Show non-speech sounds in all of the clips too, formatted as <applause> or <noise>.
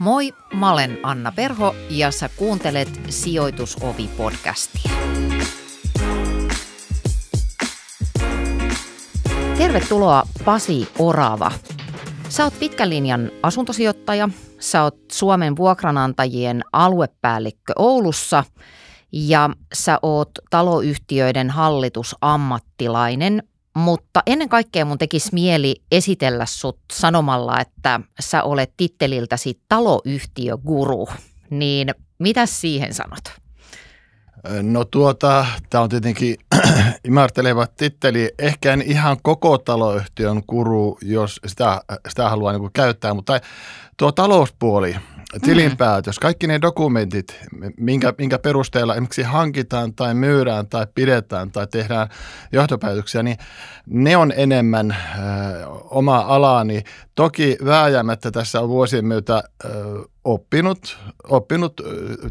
Moi, mä olen Anna Perho ja sä kuuntelet Sijoitusovi-podcastia. Tervetuloa Pasi Orava. Sä oot pitkän linjan asuntosijoittaja, sä oot Suomen vuokranantajien aluepäällikkö Oulussa – ja sä oot taloyhtiöiden hallitusammattilainen mutta ennen kaikkea mun tekisi mieli esitellä sut sanomalla, että sä olet titteliltäsi taloyhtiöguru. Niin mitä siihen sanot? No tuota, tämä on tietenkin <clears throat> imarteleva titteli. Ehkä en ihan koko taloyhtiön kuru, jos sitä, sitä haluaa niin käyttää, mutta tuo talouspuoli, tilinpäätös, kaikki ne dokumentit, minkä, minkä perusteella esimerkiksi hankitaan tai myydään tai pidetään tai tehdään johtopäätöksiä, niin ne on enemmän ö, omaa alaani. Toki vääjäämättä tässä on vuosien myötä ö, oppinut, oppinut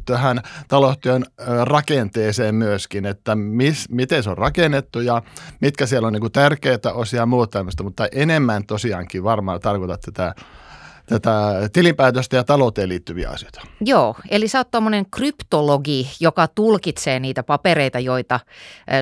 tähän taloyhtiön rakenteeseen myöskin, että mis, miten se on rakennettu ja mitkä siellä on niin kuin tärkeitä osia ja muuta tämmöistä, mutta enemmän tosiaankin varmaan tarkoitat tätä tätä tilinpäätöstä ja talouteen liittyviä asioita. Joo, eli sä oot tuommoinen kryptologi, joka tulkitsee niitä papereita, joita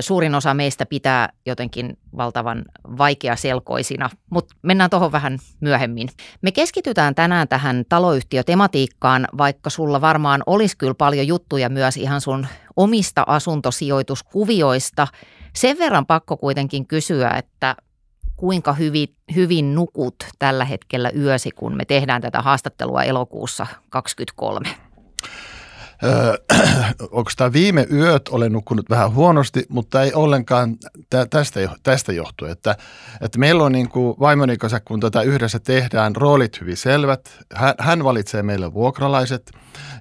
suurin osa meistä pitää jotenkin valtavan vaikeaselkoisina, mutta mennään tuohon vähän myöhemmin. Me keskitytään tänään tähän taloyhtiötematiikkaan, vaikka sulla varmaan olisi kyllä paljon juttuja myös ihan sun omista asuntosijoituskuvioista. Sen verran pakko kuitenkin kysyä, että kuinka hyvin, hyvin nukut tällä hetkellä yösi, kun me tehdään tätä haastattelua elokuussa 2023? Öö, tämä <clears throat> viime yöt olen nukkunut vähän huonosti, mutta ei ollenkaan tästä, tästä johtu. Että, että meillä on niin kuin vaimoni kanssa, kun tätä yhdessä tehdään, roolit hyvin selvät. Hän, hän valitsee meille vuokralaiset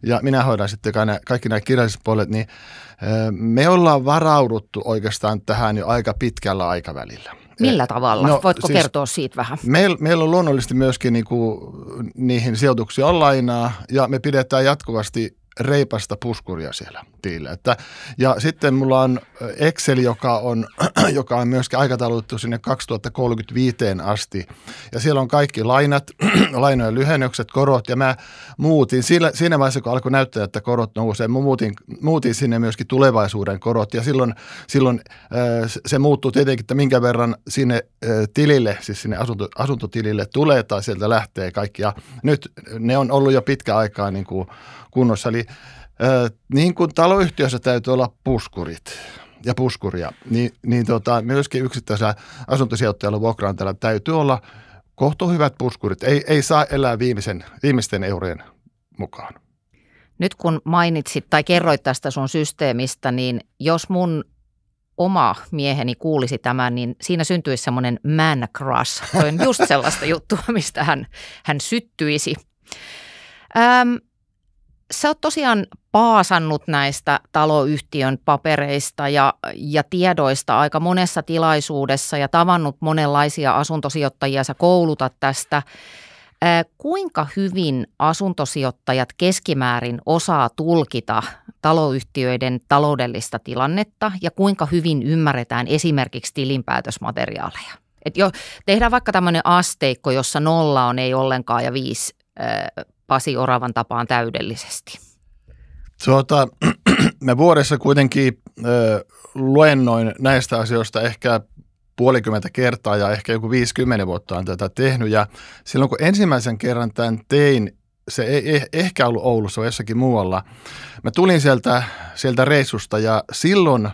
ja minä hoidan sitten kaikki nämä kirjalliset puolet. Niin, öö, me ollaan varauduttu oikeastaan tähän jo aika pitkällä aikavälillä. Millä tavalla? No, Voitko siis kertoa siitä vähän? Meillä meil on luonnollisesti myöskin niinku, niihin sijoituksia on lainaa ja me pidetään jatkuvasti reipasta puskuria siellä netille. Että, ja sitten mulla on äh, Excel, joka on, <clears throat> joka on myöskin aikataulutettu sinne 2035 asti. Ja siellä on kaikki lainat, <clears throat> lainojen lyhennykset, korot ja mä muutin. Sillä, siinä vaiheessa, kun alkoi näyttää, että korot nousee, mä muutin, muutin sinne myöskin tulevaisuuden korot. Ja silloin, silloin äh, se muuttuu tietenkin, että minkä verran sinne äh, tilille, siis sinne asunto, asuntotilille tulee tai sieltä lähtee kaikki. Ja nyt ne on ollut jo pitkä aikaa niin kuin kunnossa. Eli niin kuin taloyhtiössä täytyy olla puskurit ja puskuria, niin, niin tota, myöskin yksittäisellä asuntosijoittajalla vuokraantajalla täytyy olla kohtu hyvät puskurit. Ei, ei saa elää viimeisen, viimeisten eurojen mukaan. Nyt kun mainitsit tai kerroit tästä sun systeemistä, niin jos mun oma mieheni kuulisi tämän, niin siinä syntyisi semmoinen man crush. Toi on just sellaista <laughs> juttua, mistä hän, hän syttyisi. Öm, sä oot tosiaan paasannut näistä taloyhtiön papereista ja, ja tiedoista aika monessa tilaisuudessa ja tavannut monenlaisia asuntosijoittajia, sä koulutat tästä. kuinka hyvin asuntosijoittajat keskimäärin osaa tulkita taloyhtiöiden taloudellista tilannetta ja kuinka hyvin ymmärretään esimerkiksi tilinpäätösmateriaaleja? Et jo, tehdään vaikka tämmöinen asteikko, jossa nolla on ei ollenkaan ja viisi Pasi Oravan tapaan täydellisesti? Tuota, <clears throat> me vuodessa kuitenkin äh, luennoin näistä asioista ehkä puolikymmentä kertaa ja ehkä joku 50 vuotta on tätä tehnyt. Ja silloin kun ensimmäisen kerran tämän tein, se ei eh, ehkä ollut Oulussa, vaan jossakin muualla. Mä tulin sieltä, sieltä reissusta ja silloin,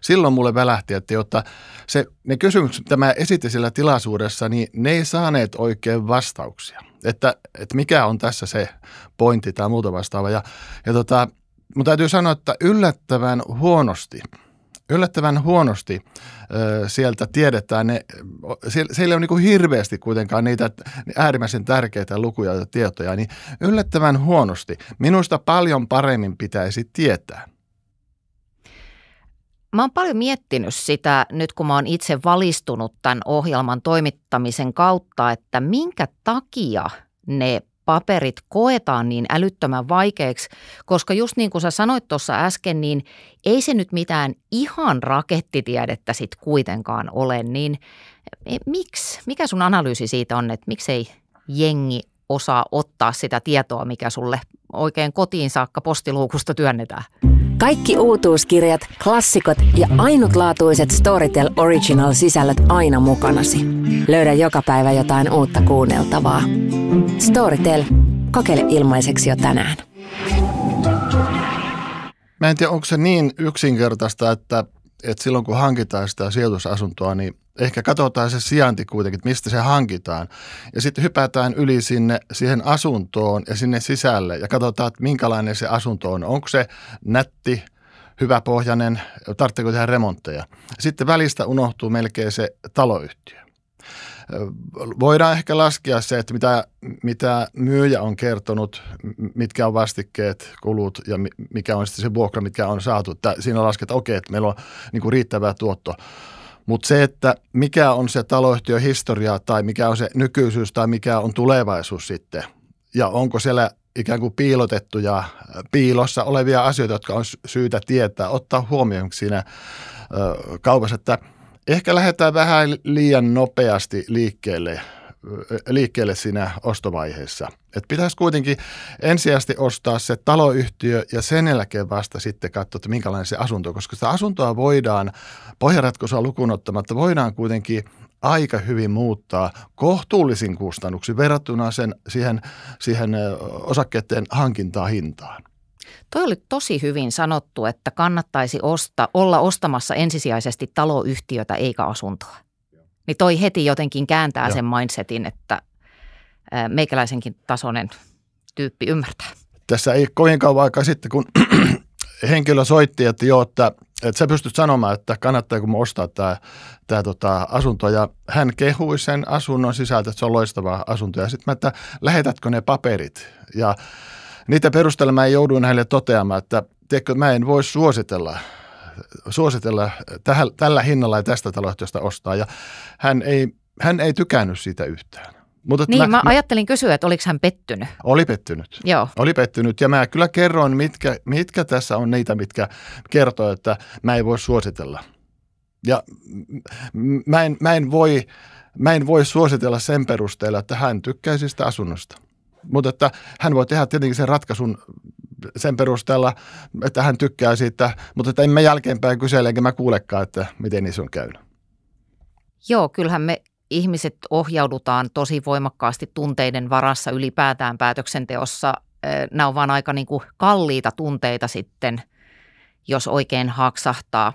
silloin mulle välähti, että jotta se, ne kysymykset, mitä mä esitin sillä tilaisuudessa, niin ne ei saaneet oikein vastauksia. Että, että mikä on tässä se pointti tai muuta vastaava. Ja, ja tota, mun täytyy sanoa, että yllättävän huonosti yllättävän huonosti ö, sieltä tiedetään ne, siellä, siellä on niin kuin hirveästi kuitenkaan niitä äärimmäisen tärkeitä lukuja ja tietoja, niin yllättävän huonosti. Minusta paljon paremmin pitäisi tietää. Mä oon paljon miettinyt sitä nyt, kun mä oon itse valistunut tämän ohjelman toimittamisen kautta, että minkä takia ne paperit koetaan niin älyttömän vaikeiksi, koska just niin kuin sä sanoit tuossa äsken, niin ei se nyt mitään ihan rakettitiedettä sit kuitenkaan ole, niin e, miksi, mikä sun analyysi siitä on, että miksei jengi osaa ottaa sitä tietoa, mikä sulle oikein kotiin saakka postiluukusta työnnetään? Kaikki uutuuskirjat, klassikot ja ainutlaatuiset Storytel Original-sisällöt aina mukanasi. Löydä joka päivä jotain uutta kuunneltavaa. Storytel. Kokeile ilmaiseksi jo tänään. Mä en tiedä, onko se niin yksinkertaista, että, että silloin kun hankitaan sitä sijoitusasuntoa, niin ehkä katsotaan se sijainti kuitenkin, että mistä se hankitaan. Ja sitten hypätään yli sinne siihen asuntoon ja sinne sisälle ja katsotaan, että minkälainen se asunto on. Onko se nätti, hyväpohjainen, tarvitseeko tehdä remontteja. Sitten välistä unohtuu melkein se taloyhtiö. Voidaan ehkä laskea se, että mitä, mitä myyjä on kertonut, mitkä on vastikkeet, kulut ja mikä on sitten se vuokra, mitkä on saatu. Siinä lasketaan, okei, että meillä on niin riittävää tuottoa mutta se, että mikä on se taloyhtiön historia tai mikä on se nykyisyys tai mikä on tulevaisuus sitten ja onko siellä ikään kuin piilotettuja, äh, piilossa olevia asioita, jotka on syytä tietää, ottaa huomioon siinä äh, kaupassa, että ehkä lähdetään vähän liian nopeasti liikkeelle – liikkeelle siinä ostovaiheessa. Et pitäisi kuitenkin ensisijaisesti ostaa se taloyhtiö ja sen jälkeen vasta sitten katsoa, että minkälainen se asunto, koska sitä asuntoa voidaan, pohjaratkaisua lukuun ottamatta, voidaan kuitenkin aika hyvin muuttaa kohtuullisin kustannuksiin verrattuna sen, siihen, siihen osakkeiden hankintahintaan. Toi oli tosi hyvin sanottu, että kannattaisi osta, olla ostamassa ensisijaisesti taloyhtiötä eikä asuntoa. Niin toi heti jotenkin kääntää Joo. sen mindsetin, että meikäläisenkin tasoinen tyyppi ymmärtää. Tässä ei kovin kauan aikaa sitten, kun <clears throat> henkilö soitti, että joo, että, että sä pystyt sanomaan, että kannattaako mä ostaa tämä tää tota, asunto. Ja hän kehui sen asunnon sisältä, että se on loistava asunto. Ja sitten mä, että lähetätkö ne paperit? Ja niitä perusteella mä jouduin hänelle toteamaan, että tiedätkö, mä en voi suositella suositella tähän, tällä hinnalla ja tästä taloyhtiöstä ostaa. Ja hän ei, hän ei tykännyt siitä yhtään. Mutta niin, mä, mä ajattelin kysyä, että oliko hän pettynyt? Oli pettynyt. Joo. Oli pettynyt ja mä kyllä kerroin, mitkä, mitkä tässä on niitä, mitkä kertoo, että mä en voi suositella. Ja mä en, mä en, voi, mä en voi suositella sen perusteella, että hän tykkäisi sitä asunnosta. Mutta että hän voi tehdä tietenkin sen ratkaisun sen perusteella, että hän tykkää siitä, mutta että en mä jälkeenpäin kysele, enkä mä kuulekaan, että miten niissä on käynyt. Joo, kyllähän me ihmiset ohjaudutaan tosi voimakkaasti tunteiden varassa ylipäätään päätöksenteossa. Nämä on vaan aika niin kuin kalliita tunteita sitten, jos oikein haaksahtaa.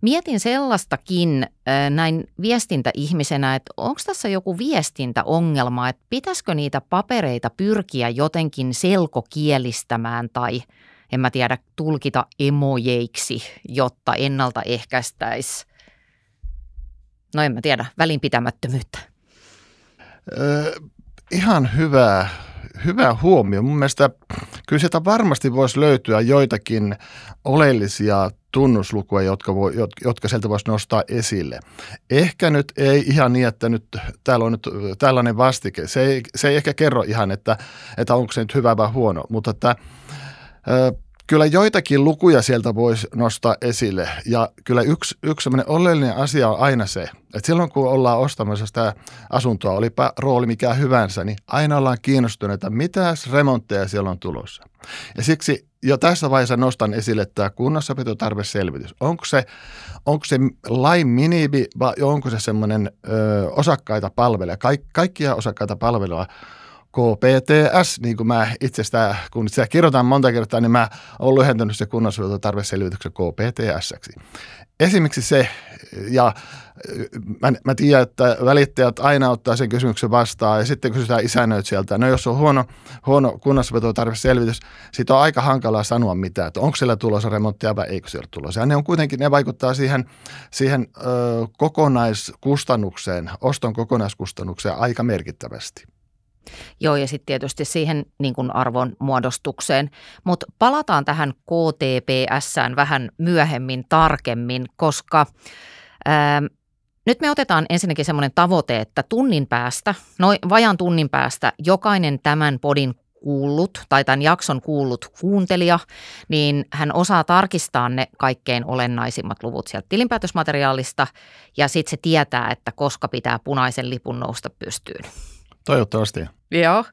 Mietin sellaistakin näin viestintäihmisenä, että onko tässä joku viestintäongelma, että pitäisikö niitä papereita pyrkiä jotenkin selkokielistämään tai en mä tiedä, tulkita emojeiksi, jotta ennaltaehkäistäisi, no en mä tiedä, välinpitämättömyyttä? Öö, ihan hyvä, hyvä huomio. Mun mielestä kyllä sieltä varmasti voisi löytyä joitakin oleellisia tunnuslukuja, jotka, voi, jotka sieltä voisi nostaa esille. Ehkä nyt ei ihan niin, että nyt täällä on nyt tällainen vastike. Se ei, se ei ehkä kerro ihan, että, että onko se nyt hyvä vai huono, mutta että, ö, kyllä joitakin lukuja sieltä voisi nostaa esille. Ja kyllä yksi, yksi sellainen oleellinen asia on aina se, että silloin kun ollaan ostamassa sitä asuntoa, olipa rooli mikä hyvänsä, niin aina ollaan kiinnostuneita, mitä remontteja siellä on tulossa. Ja siksi jo tässä vaiheessa nostan esille tämä kunnossapitotarveselvitys. Onko se, onko se lain minimi vai onko se semmoinen osakkaita palveleva, kaik, kaikkia osakkaita palveleva KPTS, niin kuin mä itse sitä, kun sitä kirjoitan monta kertaa, niin mä olen lyhentänyt se kunnossapitotarveselvityksen KPTS. Esimerkiksi se, ja mä, mä tiedän, että välittäjät aina ottaa sen kysymyksen vastaan ja sitten kysytään isännöit sieltä. No jos on huono, huono kunnasvetotarve selvitys, siitä on aika hankalaa sanoa mitään, että onko siellä tulossa remonttia vai eikö siellä tulossa. Ja ne on kuitenkin, ne vaikuttaa siihen, siihen ö, kokonaiskustannukseen, oston kokonaiskustannukseen aika merkittävästi. Joo, ja sitten tietysti siihen niin kun arvon muodostukseen. Mutta palataan tähän KTPS vähän myöhemmin tarkemmin, koska ää, ähm, nyt me otetaan ensinnäkin semmoinen tavoite, että tunnin päästä, noin vajan tunnin päästä, jokainen tämän podin kuullut tai tämän jakson kuullut kuuntelija, niin hän osaa tarkistaa ne kaikkein olennaisimmat luvut sieltä tilinpäätösmateriaalista ja sitten se tietää, että koska pitää punaisen lipun nousta pystyyn. Toivottavasti. Joo.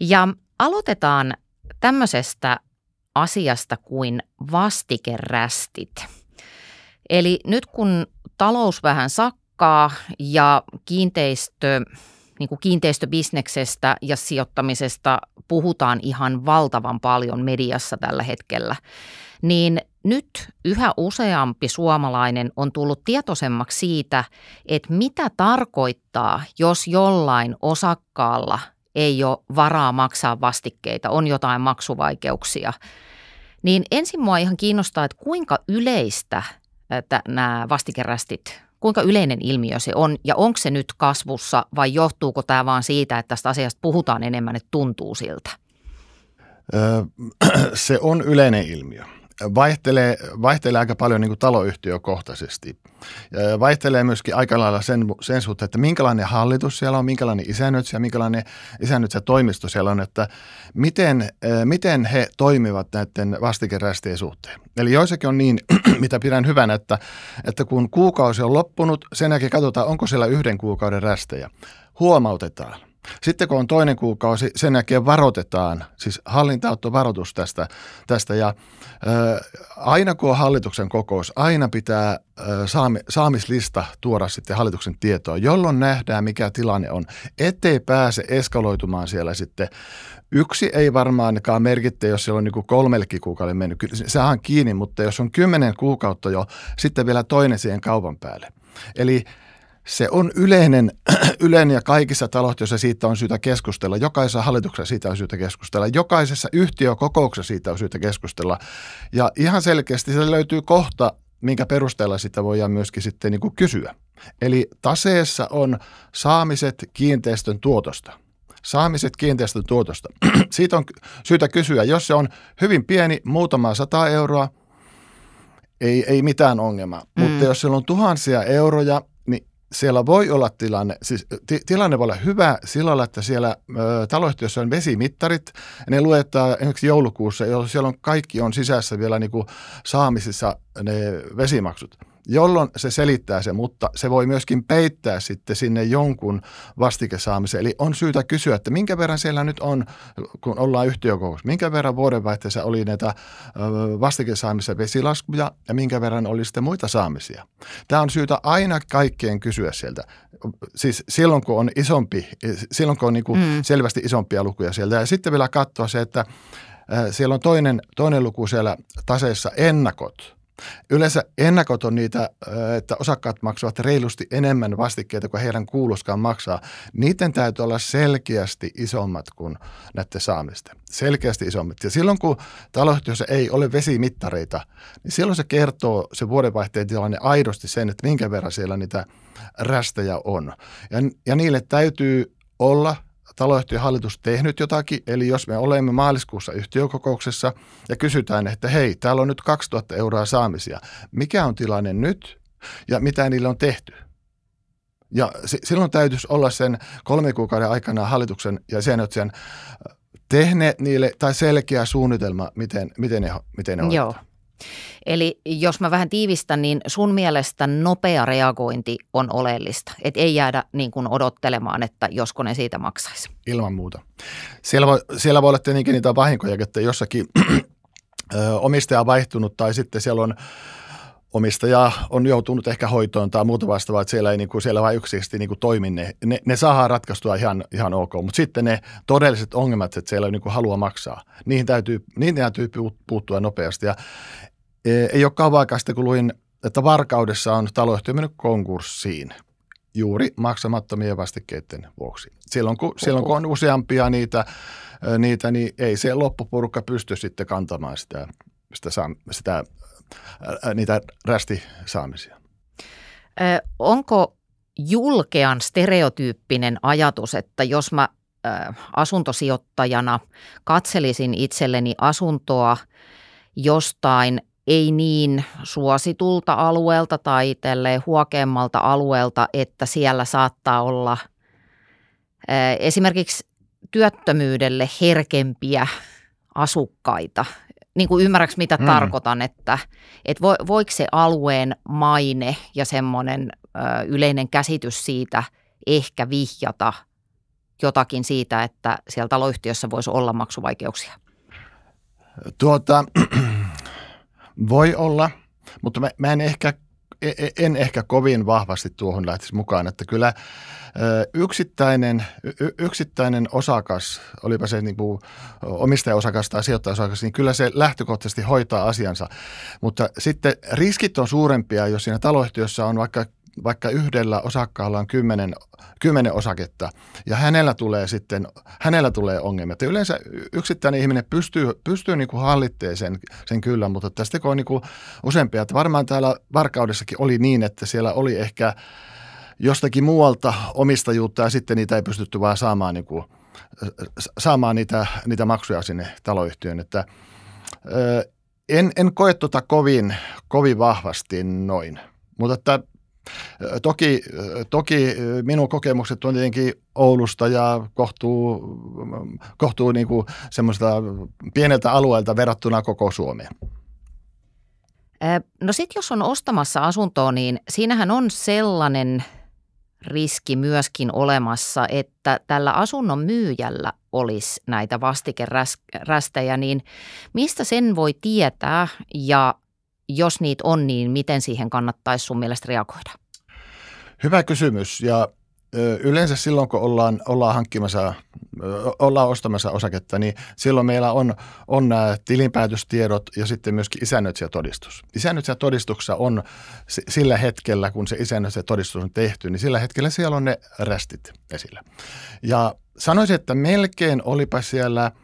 Ja aloitetaan tämmöisestä asiasta kuin vastikerästit. Eli nyt kun talous vähän sakkaa ja kiinteistö, niin kuin kiinteistöbisneksestä ja sijoittamisesta puhutaan ihan valtavan paljon mediassa tällä hetkellä, niin nyt yhä useampi suomalainen on tullut tietoisemmaksi siitä, että mitä tarkoittaa, jos jollain osakkaalla ei ole varaa maksaa vastikkeita, on jotain maksuvaikeuksia. Niin ensin mua ihan kiinnostaa, että kuinka yleistä että nämä vastikerästit, kuinka yleinen ilmiö se on ja onko se nyt kasvussa vai johtuuko tämä vaan siitä, että tästä asiasta puhutaan enemmän, että tuntuu siltä? <clears throat> se on yleinen ilmiö vaihtelee, vaihtelee aika paljon niin kuin taloyhtiökohtaisesti. Vaihtelee myöskin aika lailla sen, sen suhteen, että minkälainen hallitus siellä on, minkälainen isännöitsijä ja minkälainen isännöitsijä toimisto siellä on, että miten, eh, miten he toimivat näiden vastikerästien suhteen. Eli joissakin on niin, <clears throat> mitä pidän hyvänä, että, että kun kuukausi on loppunut, sen jälkeen katsotaan, onko siellä yhden kuukauden rästejä. Huomautetaan sitten kun on toinen kuukausi, sen jälkeen varoitetaan, siis hallinta ottoi varoitus tästä, tästä ja ö, aina kun on hallituksen kokous, aina pitää ö, saami, saamislista tuoda sitten hallituksen tietoon, jolloin nähdään mikä tilanne on, ettei pääse eskaloitumaan siellä sitten. Yksi ei varmaankaan merkitte, jos siellä on niin kolmellekin kuukauden mennyt, se on kiinni, mutta jos on kymmenen kuukautta jo, sitten vielä toinen siihen kaupan päälle. Eli se on yleinen, <clears throat> yleinen ja kaikissa taloyhtiöissä siitä on syytä keskustella. Jokaisessa hallituksessa siitä on syytä keskustella. Jokaisessa yhtiökokouksessa siitä on syytä keskustella. Ja ihan selkeästi se löytyy kohta, minkä perusteella sitä voidaan myöskin sitten niin kuin kysyä. Eli taseessa on saamiset kiinteistön tuotosta – saamiset kiinteistön tuotosta. <clears throat> Siitä on syytä kysyä, jos se on hyvin pieni, muutama sata euroa, ei, ei mitään ongelmaa. Mm. Mutta jos siellä on tuhansia euroja, siellä voi olla tilanne, siis t- tilanne voi olla hyvä sillä lailla, että siellä taloyhtiössä on vesimittarit, ja ne luetaan esimerkiksi joulukuussa, jolloin siellä on kaikki on sisässä vielä niin kuin saamisissa ne vesimaksut jolloin se selittää se, mutta se voi myöskin peittää sitten sinne jonkun vastikesaamisen. Eli on syytä kysyä, että minkä verran siellä nyt on, kun ollaan yhtiökokous, minkä verran vuodenvaihteessa oli näitä vastikesaamisen vesilaskuja ja minkä verran oli sitten muita saamisia. Tämä on syytä aina kaikkien kysyä sieltä. Siis silloin, kun on isompi, silloin kun on niin kuin mm. selvästi isompia lukuja sieltä. Ja sitten vielä katsoa se, että siellä on toinen, toinen luku siellä taseessa ennakot – Yleensä ennakot on niitä, että osakkaat maksavat reilusti enemmän vastikkeita kuin heidän kuuloskaan maksaa. Niiden täytyy olla selkeästi isommat kuin näiden saamisten. Selkeästi isommat. Ja silloin kun taloyhtiössä ei ole vesimittareita, niin silloin se kertoo se vuodenvaihteen tilanne aidosti sen, että minkä verran siellä niitä rästejä on. Ja, ja niille täytyy olla – taloyhtiön hallitus tehnyt jotakin, eli jos me olemme maaliskuussa yhtiökokouksessa ja kysytään, että hei, täällä on nyt 2000 euroa saamisia, mikä on tilanne nyt ja mitä niille on tehty? Ja silloin täytyisi olla sen kolmen kuukauden aikana hallituksen ja sen äh, tehneet niille tai selkeä suunnitelma, miten, miten ne, miten ne hoidetaan. Eli jos mä vähän tiivistän, niin sun mielestä nopea reagointi on oleellista. Et ei jäädä niin kuin odottelemaan, että josko ne siitä maksaisi. Ilman muuta. Siellä voi, siellä voi olla tietenkin niitä vahinkoja, että jossakin <clears throat> omistaja on vaihtunut tai sitten siellä on omistaja on joutunut ehkä hoitoon tai muuta vastaavaa, että siellä ei niin kuin, siellä vain yksisesti niin kuin toimi ne, ne, ne saadaan ratkaistua ihan, ihan ok, mutta sitten ne todelliset ongelmat, että siellä ei niin kuin halua maksaa, niihin täytyy, niihin täytyy puuttua nopeasti ja e, ei ole kauan aikaa sitten, kun luin, että Varkaudessa on taloyhtiö mennyt konkurssiin juuri maksamattomien vastikkeiden vuoksi. Silloin kun, silloin kun on useampia niitä, niitä, niin ei se loppupurukka pysty sitten kantamaan sitä sitä, sitä niitä rästisaamisia. Ö, onko julkean stereotyyppinen ajatus, että jos mä ö, asuntosijoittajana katselisin itselleni asuntoa jostain ei niin suositulta alueelta tai tälleen huokeammalta alueelta, että siellä saattaa olla ö, esimerkiksi työttömyydelle herkempiä asukkaita niin kuin ymmärräks, mitä mm. tarkoitan, että, että vo, voiko se alueen maine ja semmoinen ö, yleinen käsitys siitä ehkä vihjata jotakin siitä, että siellä taloyhtiössä voisi olla maksuvaikeuksia? Tuota, <clears throat> voi olla, mutta mä, mä en ehkä E, e, en ehkä kovin vahvasti tuohon lähtisi mukaan, että kyllä yksittäinen, yksittäinen osakas, olipa se niin kuin omistajaosakas tai sijoittajaosakas, niin kyllä se lähtökohtaisesti hoitaa asiansa. Mutta sitten riskit on suurempia, jos siinä taloyhtiössä on vaikka vaikka yhdellä osakkaalla on kymmenen, kymmenen osaketta ja hänellä tulee sitten, hänellä tulee ongelmia. Että yleensä yksittäinen ihminen pystyy, pystyy niin kuin hallitteen sen, sen kyllä, mutta tästä kun on niin kuin useampia, että varmaan täällä Varkaudessakin oli niin, että siellä oli ehkä jostakin muualta omistajuutta ja sitten niitä ei pystytty vaan saamaan, niin kuin, saamaan niitä, niitä maksuja sinne taloyhtiöön. Että, en, en koe tuota kovin, kovin vahvasti noin. Mutta että Toki, toki minun kokemukset on tietenkin Oulusta ja kohtuu, kohtuu niin kuin semmoista pieneltä alueelta verrattuna koko Suomeen. No sitten jos on ostamassa asuntoa, niin siinähän on sellainen riski myöskin olemassa, että tällä asunnon myyjällä olisi näitä vastikerästejä, niin mistä sen voi tietää ja jos niitä on, niin miten siihen kannattaisi sun mielestä reagoida? Hyvä kysymys ja yleensä silloin, kun ollaan, ollaan hankkimassa, ollaan ostamassa osaketta, niin silloin meillä on, on nämä tilinpäätöstiedot ja sitten myöskin isännöitsijätodistus. Isännöitsijätodistuksessa on sillä hetkellä, kun se isännöitsijätodistus on tehty, niin sillä hetkellä siellä on ne rästit esillä. Ja sanoisin, että melkein olipa siellä –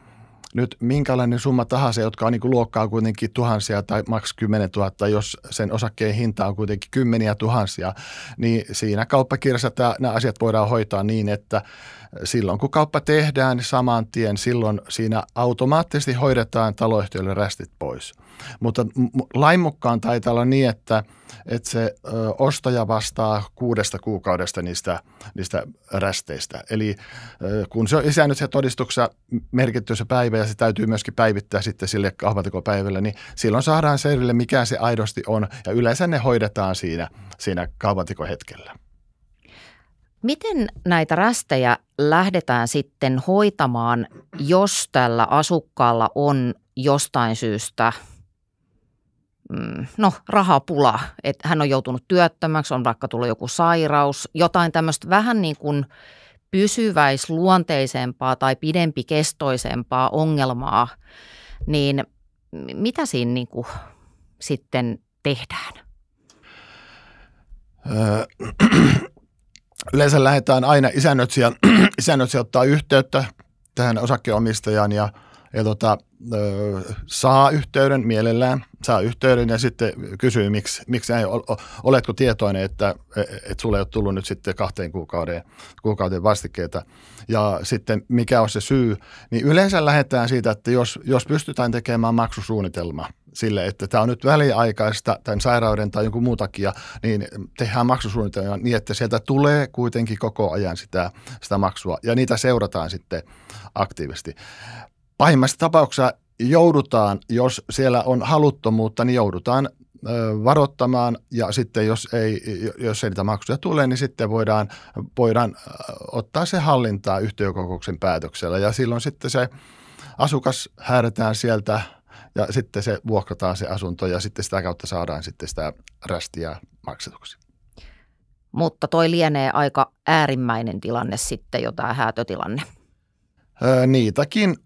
nyt minkälainen summa tahansa, jotka on niin kuin luokkaa kuitenkin tuhansia tai maks 10 000, jos sen osakkeen hinta on kuitenkin kymmeniä tuhansia, niin siinä kauppakirjassa tämä, nämä asiat voidaan hoitaa niin, että silloin kun kauppa tehdään niin saman tien, silloin siinä automaattisesti hoidetaan taloyhtiölle rästit pois. Mutta lain mukaan taitaa olla niin, että, että se ostaja vastaa kuudesta kuukaudesta niistä, niistä rästeistä. Eli kun se on isännyt se todistuksessa merkitty se päivä ja se täytyy myöskin päivittää sitten sille kaupantekopäivälle, niin silloin saadaan selville, mikä se aidosti on ja yleensä ne hoidetaan siinä, siinä kaupantekohetkellä. Miten näitä rästejä lähdetään sitten hoitamaan, jos tällä asukkaalla on jostain syystä Mm, no, rahapula, että hän on joutunut työttömäksi, on vaikka tullut joku sairaus, jotain tämmöistä vähän niin kuin pysyväisluonteisempaa tai pidempikestoisempaa ongelmaa, niin mitä siinä niin kuin sitten tehdään? Öö, <clears throat> yleensä lähdetään aina isännöitsijä, <clears throat> isännöitsijä ottaa yhteyttä tähän osakkeenomistajaan ja, ja tota, ö, saa yhteyden mielellään, saa yhteyden ja sitten kysyy, miksi, miksi ei, oletko tietoinen, että, e, että sulle ei ole tullut nyt sitten kahteen kuukauden, kuukauden vastikkeita. Ja sitten mikä on se syy, niin yleensä lähdetään siitä, että jos, jos pystytään tekemään maksusuunnitelma sille, että tämä on nyt väliaikaista tämän sairauden tai jonkun muun takia, niin tehdään maksusuunnitelma niin, että sieltä tulee kuitenkin koko ajan sitä, sitä maksua ja niitä seurataan sitten aktiivisesti pahimmassa tapauksessa joudutaan, jos siellä on haluttomuutta, niin joudutaan varoittamaan ja sitten jos ei, jos ei niitä maksuja tule, niin sitten voidaan, voidaan ottaa se hallintaa yhtiökokouksen päätöksellä ja silloin sitten se asukas häädetään sieltä ja sitten se vuokrataan se asunto ja sitten sitä kautta saadaan sitten sitä rästiä maksetuksi. Mutta toi lienee aika äärimmäinen tilanne sitten jo tämä häätötilanne. Niitäkin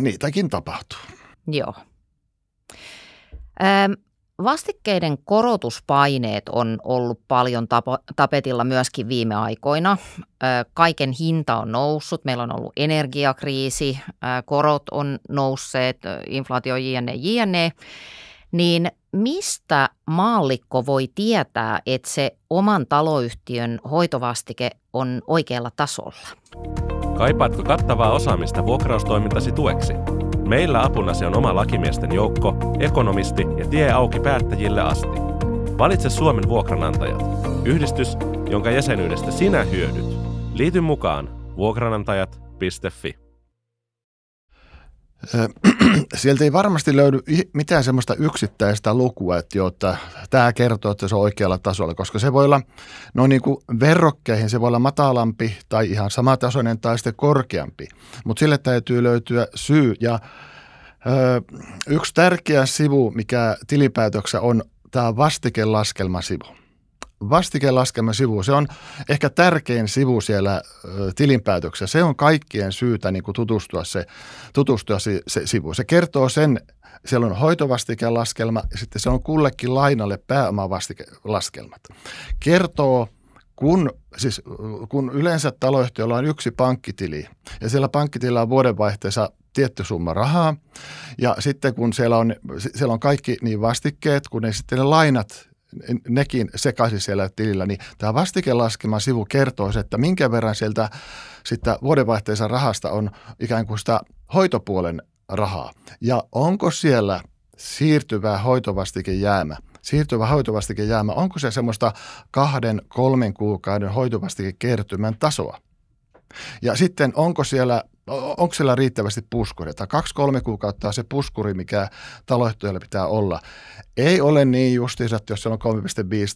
niitäkin tapahtuu. Joo. Ähm, vastikkeiden korotuspaineet on ollut paljon tapo, tapetilla myöskin viime aikoina. kaiken hinta on noussut, meillä on ollut energiakriisi, korot on nousseet, inflaatio jne. jne. Niin mistä maallikko voi tietää, että se oman taloyhtiön hoitovastike on oikealla tasolla? Kaipaatko kattavaa osaamista vuokraustoimintasi tueksi? Meillä apunasi on oma lakimiesten joukko, ekonomisti ja tie auki päättäjille asti. Valitse Suomen vuokranantajat. Yhdistys, jonka jäsenyydestä sinä hyödyt. Liity mukaan vuokranantajat.fi. <clears throat> Sieltä ei varmasti löydy mitään semmoista yksittäistä lukua, että, jo, että tämä kertoo, että se on oikealla tasolla, koska se voi olla, noin niin kuin verrokkeihin se voi olla matalampi tai ihan samatasoinen tai sitten korkeampi, mutta sille täytyy löytyä syy. Ja ö, yksi tärkeä sivu, mikä tilipäätöksessä on, tämä vastikelaskelmasivu vastikeen laskema sivu, se on ehkä tärkein sivu siellä tilinpäätöksessä. Se on kaikkien syytä niin kuin tutustua, se, tutustua se, se sivu. Se kertoo sen, siellä on laskelma ja sitten se on kullekin lainalle pääomavastikelaskelmat. Kertoo kun, siis, kun yleensä taloyhtiöllä on yksi pankkitili ja siellä pankkitilillä on vuodenvaihteessa tietty summa rahaa ja sitten kun siellä on, siellä on kaikki niin vastikkeet, kun ne sitten ne lainat nekin sekaisin siellä tilillä, niin tämä vastikelaskema sivu kertoo, että minkä verran sieltä sitä vuodenvaihteessa rahasta on ikään kuin sitä hoitopuolen rahaa. Ja onko siellä siirtyvää hoitovastikejäämä? Siirtyvä hoitovastikejäämä, onko se semmoista kahden, kolmen kuukauden hoitovastikekertymän tasoa? Ja sitten onko siellä onko siellä riittävästi puskuria. Tai kaksi-kolme kuukautta on se puskuri, mikä taloyhtiöllä pitää olla. Ei ole niin justiinsa, että jos siellä on 3,5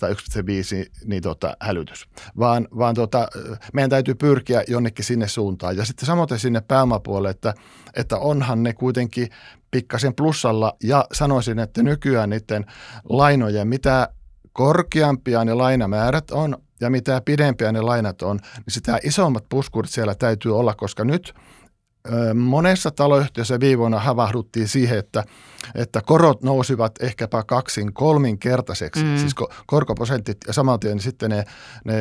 tai 1,5, niin tota, hälytys. Vaan, vaan tota, meidän täytyy pyrkiä jonnekin sinne suuntaan. Ja sitten samoin sinne pääomapuolelle, että, että onhan ne kuitenkin pikkasen plussalla. Ja sanoisin, että nykyään niiden lainojen, mitä korkeampia ne lainamäärät on, ja mitä pidempiä ne lainat on, niin sitä isommat puskurit siellä täytyy olla, koska nyt – Monessa taloyhtiössä viivoina havahduttiin siihen, että, että korot nousivat ehkäpä kaksin kolminkertaiseksi, mm. siis korkoprosentit ja saman tien sitten ne, ne,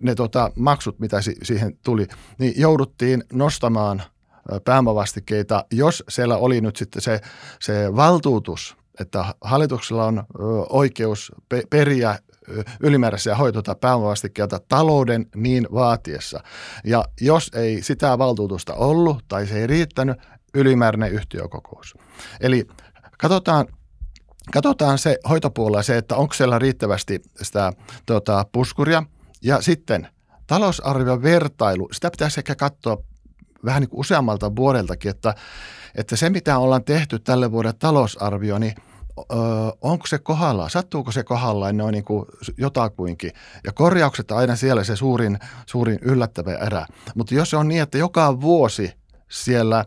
ne tota, maksut, mitä si- siihen tuli, niin jouduttiin nostamaan pääomavastikkeita, jos siellä oli nyt sitten se, se valtuutus, että hallituksella on oikeus periä ylimääräisiä hoito- tai pääomavastikkeita talouden niin vaatiessa. Ja jos ei sitä valtuutusta ollut tai se ei riittänyt, ylimääräinen yhtiökokous. Eli katsotaan katsotaan se hoitopuolella se, että onko siellä riittävästi sitä tota, puskuria. Ja sitten talousarvion vertailu, sitä pitäisi ehkä katsoa vähän niin kuin useammalta vuodeltakin, että, että se mitä ollaan tehty tälle vuodelle talousarvio, niin – ö, onko se kohdalla, sattuuko se kohdalla, ne on niin kuin jotakuinkin. Ja korjaukset aina siellä se suurin, suurin yllättävä erä. Mutta jos se on niin, että joka vuosi siellä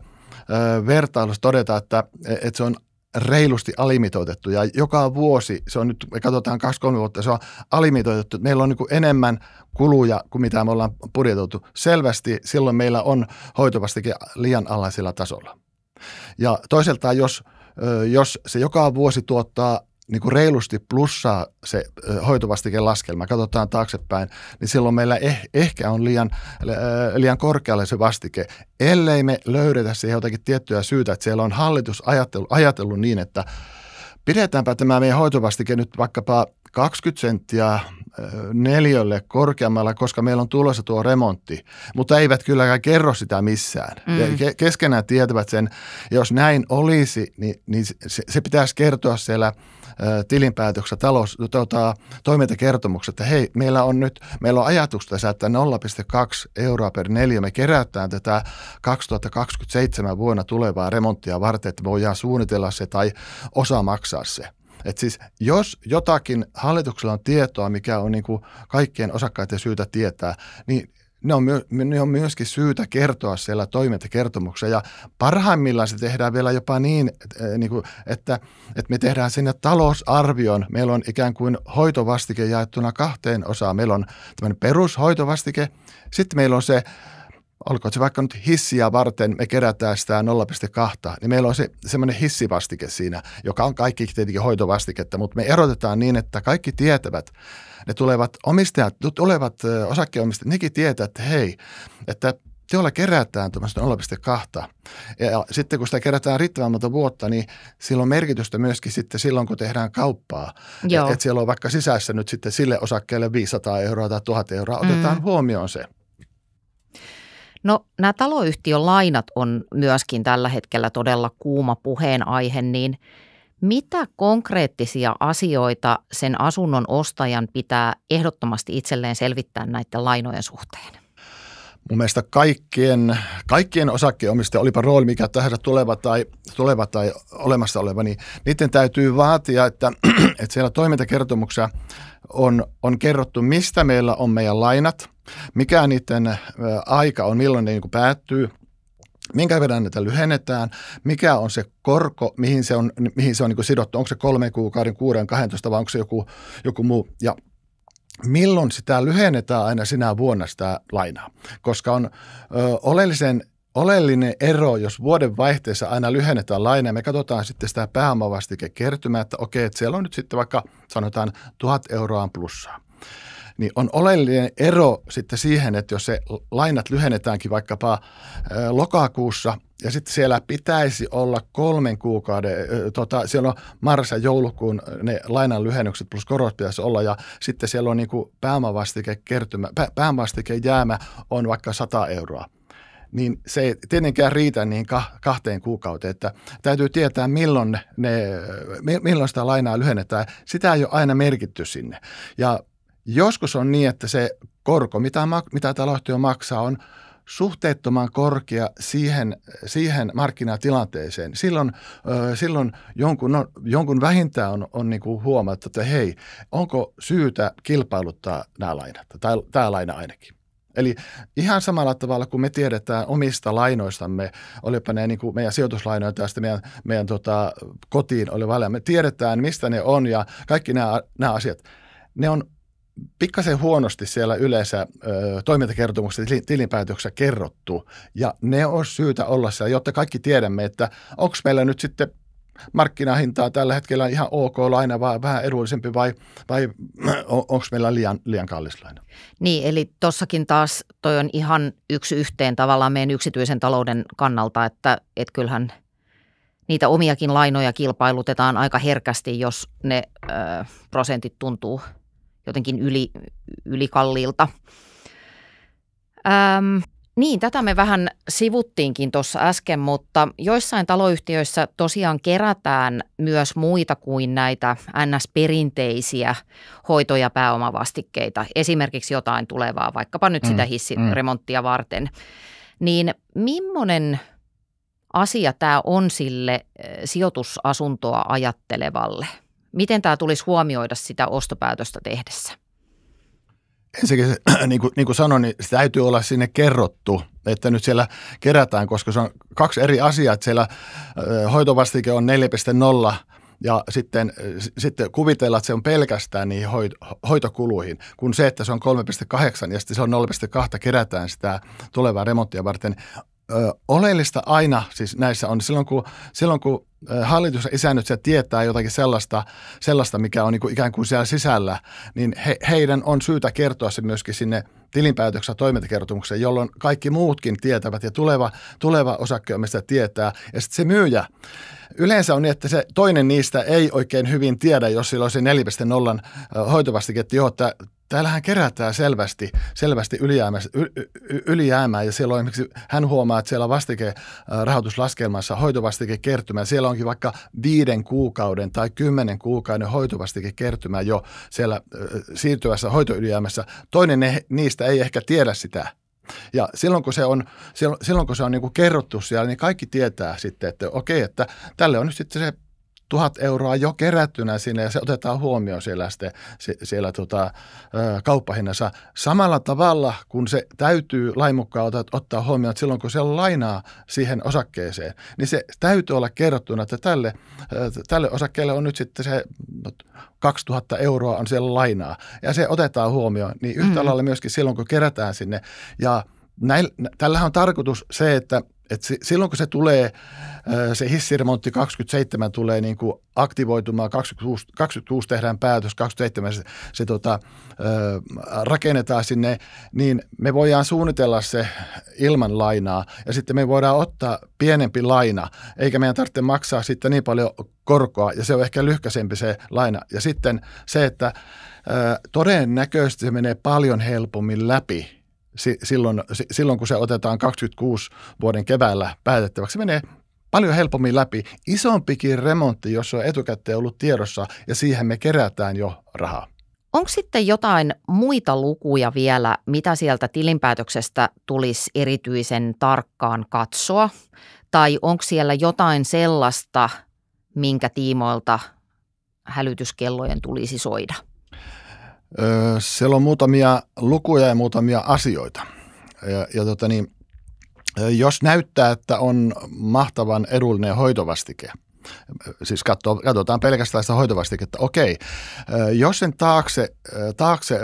ö, vertailussa todetaan, että, et se on reilusti alimitoitettu ja joka vuosi, se on nyt, me katsotaan 2-3 vuotta, se on alimitoitettu. Meillä on niin enemmän kuluja kuin mitä me ollaan budjetoitu. Selvästi silloin meillä on hoitovastikin liian alhaisella tasolla. Ja toiseltaan, jos jos se joka vuosi tuottaa niin kuin reilusti plussaa se hoitovastikin laskelma, katsotaan taaksepäin, niin silloin meillä eh, ehkä on liian, liian korkealle se vastike, ellei me löydetä siihen jotakin tiettyä syytä, että siellä on hallitus ajatellut, ajatellut niin, että pidetäänpä tämä meidän hoitovastike nyt vaikkapa 20 senttiä Äh, neljölle korkeammalla, koska meillä on tulossa tuo remontti, mutta eivät kylläkään kerro sitä missään. Mm. Ja ke- keskenään tietävät sen, jos näin olisi, niin, niin se, se pitäisi kertoa siellä äh, tilinpäätöksessä, talous, tuota, toimintakertomuksessa, että hei, meillä on nyt, meillä on ajatus tässä, että 0,2 euroa per neljä, me kerätään tätä 2027 vuonna tulevaa remonttia varten, että me voidaan suunnitella se tai osa maksaa se. Et siis jos jotakin hallituksella on tietoa, mikä on niin kuin kaikkien osakkaiden syytä tietää, niin ne on, my- ne on myöskin syytä kertoa siellä toimintakertomuksessa. ja parhaimmillaan se tehdään vielä jopa niin, että, e, niin kuin, että, että me tehdään sinne talousarvion. Meillä on ikään kuin hoitovastike jaettuna kahteen osaan. Meillä on tämmöinen perushoitovastike, sitten meillä on se olkoon se vaikka nyt hissiä varten, me kerätään sitä 0,2, niin meillä on se semmoinen hissivastike siinä, joka on kaikki tietenkin hoitovastiketta, mutta me erotetaan niin, että kaikki tietävät, ne tulevat omistajat, tulevat osakkeenomistajat, nekin tietävät, että hei, että teolla kerätään tuommoista 0,2. Ja sitten kun sitä kerätään riittävän monta vuotta, niin sillä on merkitystä myöskin sitten silloin, kun tehdään kauppaa. Että et siellä on vaikka sisässä nyt sitten sille osakkeelle 500 euroa tai 1000 euroa, otetaan mm. huomioon se. No nämä taloyhtiön lainat on myöskin tällä hetkellä todella kuuma puheenaihe, niin mitä konkreettisia asioita sen asunnon ostajan pitää ehdottomasti itselleen selvittää näiden lainojen suhteen? Mun mielestä kaikkien, kaikkien osakkeenomistajien, olipa rooli mikä tahansa tuleva tai, tuleva tai olemassa oleva, niin niiden täytyy vaatia, että, <clears throat> että siellä toimintakertomuksessa on, on kerrottu, mistä meillä on meidän lainat – mikä niiden aika on, milloin ne niin kuin päättyy, minkä verran näitä lyhennetään, mikä on se korko, mihin se on, mihin se on niin kuin sidottu, onko se kolme kuukauden, kuuden, kahdentoista vai onko se joku, joku muu. Ja milloin sitä lyhennetään aina sinä vuonna sitä lainaa, koska on ö, oleellisen Oleellinen ero, jos vuoden vaihteessa aina lyhennetään lainaa, me katsotaan sitten sitä pääomavastike kertymää, että okei, että siellä on nyt sitten vaikka sanotaan tuhat euroa plussaa niin on oleellinen ero sitten siihen, että jos se lainat lyhennetäänkin vaikkapa lokakuussa ja sitten siellä pitäisi olla kolmen kuukauden, tota, siellä on marras ja joulukuun ne lainan lyhennykset plus korot pitäisi olla ja sitten siellä on niin kuin pääomavastike kertymä, pääomavastike jäämä on vaikka 100 euroa niin se ei tietenkään riitä niin kahteen kuukauteen, että täytyy tietää milloin, ne, milloin sitä lainaa lyhennetään. Sitä ei ole aina merkitty sinne. Ja Joskus on niin, että se korko, mitä, mitä taloyhtiö maksaa, on suhteettoman korkea siihen, siihen markkinatilanteeseen. Silloin, silloin jonkun, no, jonkun vähintään on, on niin kuin huomattu, että hei, onko syytä kilpailuttaa nämä lainat, tai tämä laina ainakin. Eli ihan samalla tavalla kuin me tiedetään omista lainoistamme, olipa ne niin kuin meidän sijoituslainoja tästä, meidän, meidän tota, kotiin oleva me tiedetään mistä ne on ja kaikki nämä, nämä asiat. Ne on pikkasen huonosti siellä yleensä ö, toimintakertomuksessa tilinpäätöksessä kerrottu, ja ne on syytä olla siellä, jotta kaikki tiedämme, että onko meillä nyt sitten markkinahintaa tällä hetkellä ihan ok laina vai vähän edullisempi vai, vai <clears throat> onko meillä liian, liian kallis laina? Niin, eli tuossakin taas toi on ihan yksi yhteen tavallaan meidän yksityisen talouden kannalta, että et kyllähän niitä omiakin lainoja kilpailutetaan aika herkästi, jos ne ö, prosentit tuntuu – jotenkin yli, ylikalliilta. Öm, niin, tätä me vähän sivuttiinkin tuossa äsken, mutta joissain taloyhtiöissä tosiaan kerätään myös muita kuin näitä NS-perinteisiä hoito- ja pääomavastikkeita, esimerkiksi jotain tulevaa, vaikkapa nyt mm, sitä hissiremonttia mm. varten. Niin millainen asia tämä on sille sijoitusasuntoa ajattelevalle – Miten tämä tulisi huomioida sitä ostopäätöstä tehdessä? Ensinnäkin, se, <clears throat> niin kuin, niin kuin sanoin, niin se täytyy olla sinne kerrottu, että nyt siellä kerätään, koska se on kaksi eri asiaa, että siellä hoitovastike on 4.0 ja sitten, sitten kuvitella, että se on pelkästään niihin hoitokuluihin, kun se, että se on 3,8 ja sitten se on 0,2 kerätään sitä tulevaa remonttia varten, oleellista aina siis näissä on, silloin kun, silloin kun hallitus isännöt ja tietää jotakin sellaista, sellaista mikä on niin kuin ikään kuin siellä sisällä, niin he, heidän on syytä kertoa se myöskin sinne tilinpäätöksessä toimintakertomukseen, jolloin kaikki muutkin tietävät ja tuleva, tuleva osakkeenomistaja tietää. Ja sitten se myyjä, yleensä on niin, että se toinen niistä ei oikein hyvin tiedä, jos sillä on se 4.0 hoitovastiketti, johon täällähän kerätään selvästi, selvästi ylijäämää, ylijäämää ja siellä on esimerkiksi, hän huomaa, että siellä vastike rahoituslaskelmassa hoitovastike kertymä, siellä onkin vaikka viiden kuukauden tai kymmenen kuukauden hoitovastike kertymä jo siellä siirtyvässä hoitoylijäämässä. Toinen niistä ei ehkä tiedä sitä, ja silloin kun se on, silloin, silloin, kun se on niin kuin kerrottu siellä, niin kaikki tietää sitten, että okei, että tälle on nyt sitten se tuhat euroa jo kerättynä sinne ja se otetaan huomioon siellä, sitten, siellä tota, kauppahinnassa. Samalla tavalla, kun se täytyy lain mukaan ottaa huomioon, että silloin kun se lainaa siihen osakkeeseen, niin se täytyy olla kerrottuna, että tälle, tälle osakkeelle on nyt sitten se 2000 euroa on siellä lainaa ja se otetaan huomioon, niin yhtä mm. lailla myöskin silloin, kun kerätään sinne ja Näin, tällähän on tarkoitus se, että et silloin kun se tulee, äh, se hissiremontti 27 tulee niin kuin aktivoitumaan, 26, 26 tehdään päätös, 27 se, se tota, äh, rakennetaan sinne, niin me voidaan suunnitella se ilman lainaa ja sitten me voidaan ottaa pienempi laina, eikä meidän tarvitse maksaa sitten niin paljon korkoa ja se on ehkä lyhkäsempi se laina. Ja sitten se, että äh, todennäköisesti se menee paljon helpommin läpi silloin, silloin, kun se otetaan 26 vuoden keväällä päätettäväksi, menee paljon helpommin läpi. Isompikin remontti, jos on etukäteen ollut tiedossa ja siihen me kerätään jo rahaa. Onko sitten jotain muita lukuja vielä, mitä sieltä tilinpäätöksestä tulisi erityisen tarkkaan katsoa? Tai onko siellä jotain sellaista, minkä tiimoilta hälytyskellojen tulisi soida? siellä on muutamia lukuja ja muutamia asioita. Ja, ja tota niin, jos näyttää, että on mahtavan edullinen hoitovastike – Siis katsoo, katsotaan pelkästään sitä hoitovastiketta. Okei, jos sen taakse, taakse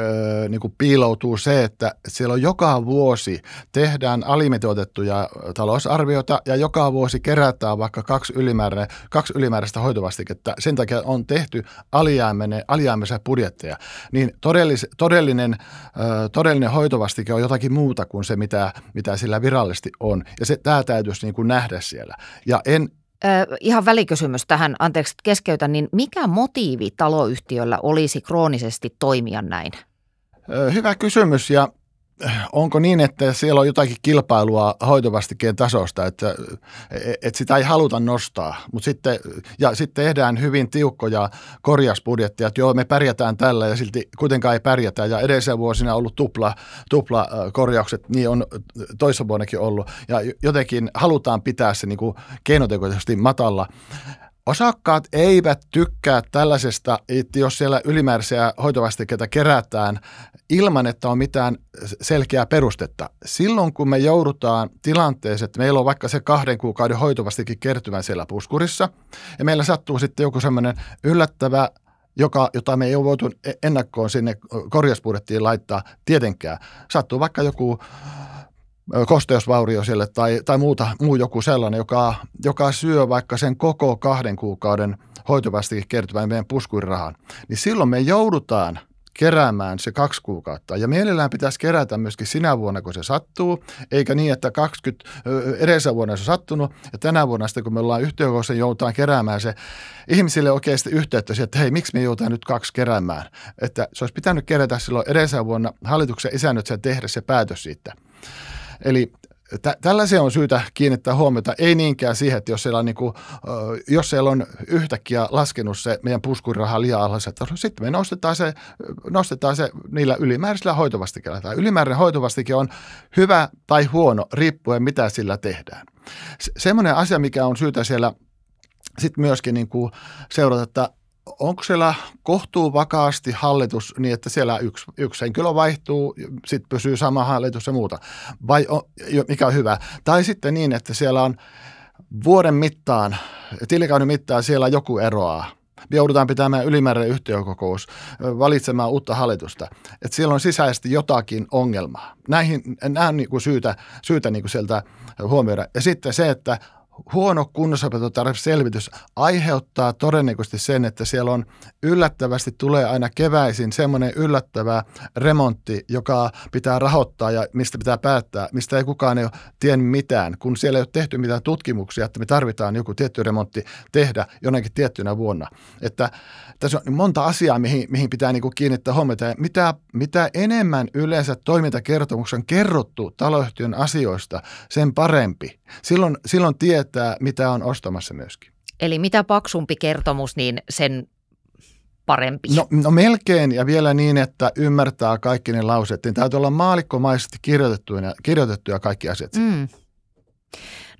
niin kuin piiloutuu se, että siellä on joka vuosi tehdään alimitoitettuja talousarvioita ja joka vuosi kerätään vaikka kaksi, ylimääräistä, kaksi ylimääräistä hoitovastiketta. Sen takia on tehty alijäämäisiä budjetteja. Niin todellis, todellinen, todellinen hoitovastike on jotakin muuta kuin se, mitä, mitä sillä virallisesti on. Ja se, tämä täytyisi niin kuin nähdä siellä. Ja en ihan välikysymys tähän, anteeksi keskeytä, niin mikä motiivi taloyhtiöllä olisi kroonisesti toimia näin? Hyvä kysymys ja onko niin, että siellä on jotakin kilpailua hoitovastikkeen tasosta, että, että sitä ei haluta nostaa, mutta sitten, ja sitten tehdään hyvin tiukkoja korjausbudjetteja, että joo, me pärjätään tällä ja silti kuitenkaan ei pärjätä, ja edellisen vuosina on ollut tupla, tupla korjaukset, niin on toissa vuonnakin ollut, ja jotenkin halutaan pitää se niin kuin keinotekoisesti matalla Osakkaat eivät tykkää tällaisesta, että jos siellä ylimääräisiä hoitovastikkeita kerätään ilman, että on mitään selkeää perustetta. Silloin kun me joudutaan tilanteeseen, että meillä on vaikka se kahden kuukauden hoitovastikki kertyvän siellä puskurissa, ja meillä sattuu sitten joku semmoinen yllättävä joka, jota me ei ole voitu e- ennakkoon sinne korjausbudjettiin laittaa tietenkään. Sattuu vaikka joku kosteusvaurioiselle tai, tai muuta, muu joku sellainen, joka, joka syö vaikka sen koko kahden kuukauden hoitovästikin kertyvän meidän puskurirahan, niin silloin me joudutaan keräämään se kaksi kuukautta. Ja mielellään pitäisi kerätä myöskin sinä vuonna, kun se sattuu, eikä niin, että 20, edellisenä vuonna se on sattunut, ja tänä vuonna sitten, kun me ollaan yhtiökoossa, niin joudutaan keräämään se ihmisille oikeasti yhteyttä että hei, miksi me joudutaan nyt kaksi keräämään. Että se olisi pitänyt kerätä silloin edellisenä vuonna hallituksen isännöt tehdä se päätös siitä. Eli Tä, tällaisia on syytä kiinnittää huomiota, ei niinkään siihen, että jos siellä on, niin kuin, jos siellä on yhtäkkiä laskenut se meidän puskuriraha liian alhaisen, että sitten me nostetaan se, nostetaan se niillä ylimääräisillä hoitovastikilla. Tämä ylimääräinen hoitovastike on hyvä tai huono, riippuen mitä sillä tehdään. Se, semmoinen asia, mikä on syytä siellä sitten myöskin niin kuin seurata, että onko siellä kohtuu vakaasti hallitus niin, että siellä yksi, yksi henkilö vaihtuu, sitten pysyy sama hallitus ja muuta, vai on, mikä on hyvä. Tai sitten niin, että siellä on vuoden mittaan, tilikauden mittaan siellä joku eroaa. Me joudutaan pitämään ylimääräinen yhtiökokous, valitsemaan uutta hallitusta. Että siellä on sisäisesti jotakin ongelmaa. Näihin, nämä on niin kuin syytä, syytä niin kuin sieltä huomioida. Ja sitten se, että huono kunnossapitotarveselvitys aiheuttaa todennäköisesti sen, että siellä on yllättävästi tulee aina keväisin semmoinen yllättävä remontti, joka pitää rahoittaa ja mistä pitää päättää, mistä ei kukaan ei ole tiennyt mitään, kun siellä ei ole tehty mitään tutkimuksia, että me tarvitaan joku tietty remontti tehdä jonakin tiettynä vuonna. Että tässä on monta asiaa, mihin, mihin pitää niin kuin kiinnittää huomiota. Ja mitä, mitä enemmän yleensä toimintakertomuksen kerrottu taloyhtiön asioista, sen parempi. Silloin, silloin tiet, tietää, mitä on ostamassa myöskin. Eli mitä paksumpi kertomus, niin sen parempi. No, no melkein ja vielä niin, että ymmärtää kaikki ne lauseet. Niin täytyy olla maalikkomaisesti kirjoitettuja, kirjoitettuja kaikki asiat. Mm.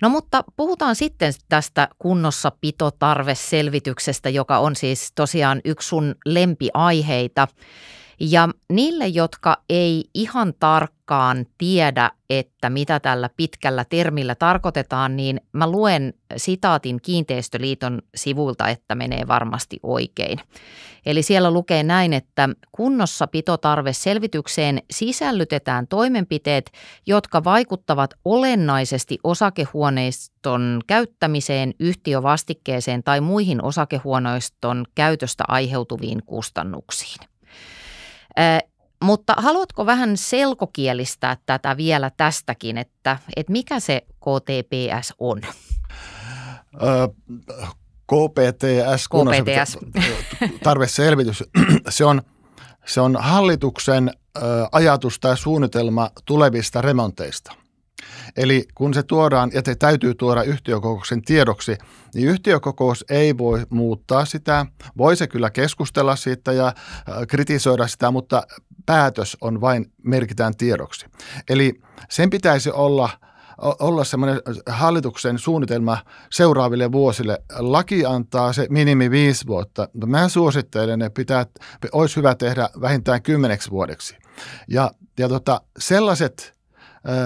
No mutta puhutaan sitten tästä kunnossapitotarveselvityksestä, joka on siis tosiaan yksi sun lempiaiheita. Ja niille, jotka ei ihan tarkkaan tiedä, että mitä tällä pitkällä termillä tarkoitetaan, niin mä luen sitaatin Kiinteistöliiton sivulta, että menee varmasti oikein. Eli siellä lukee näin, että selvitykseen sisällytetään toimenpiteet, jotka vaikuttavat olennaisesti osakehuoneiston käyttämiseen, yhtiövastikkeeseen tai muihin osakehuoneiston käytöstä aiheutuviin kustannuksiin. Mutta haluatko vähän selkokielistää tätä vielä tästäkin, että, että mikä se KTPS on? KPTS, KPTS. <laughs> selvitys <clears throat> se on, se on hallituksen ajatus tai suunnitelma tulevista remonteista – Eli kun se tuodaan ja te täytyy tuoda yhtiökokouksen tiedoksi, niin yhtiökokous ei voi muuttaa sitä. Voi se kyllä keskustella siitä ja äh, kritisoida sitä, mutta päätös on vain merkitään tiedoksi. Eli sen pitäisi olla olla semmoinen äh, hallituksen suunnitelma seuraaville vuosille. Laki antaa se minimi viisi vuotta. No, mä suosittelen, että pitää, olisi hyvä tehdä vähintään kymmeneksi vuodeksi. Ja, ja tota, sellaiset –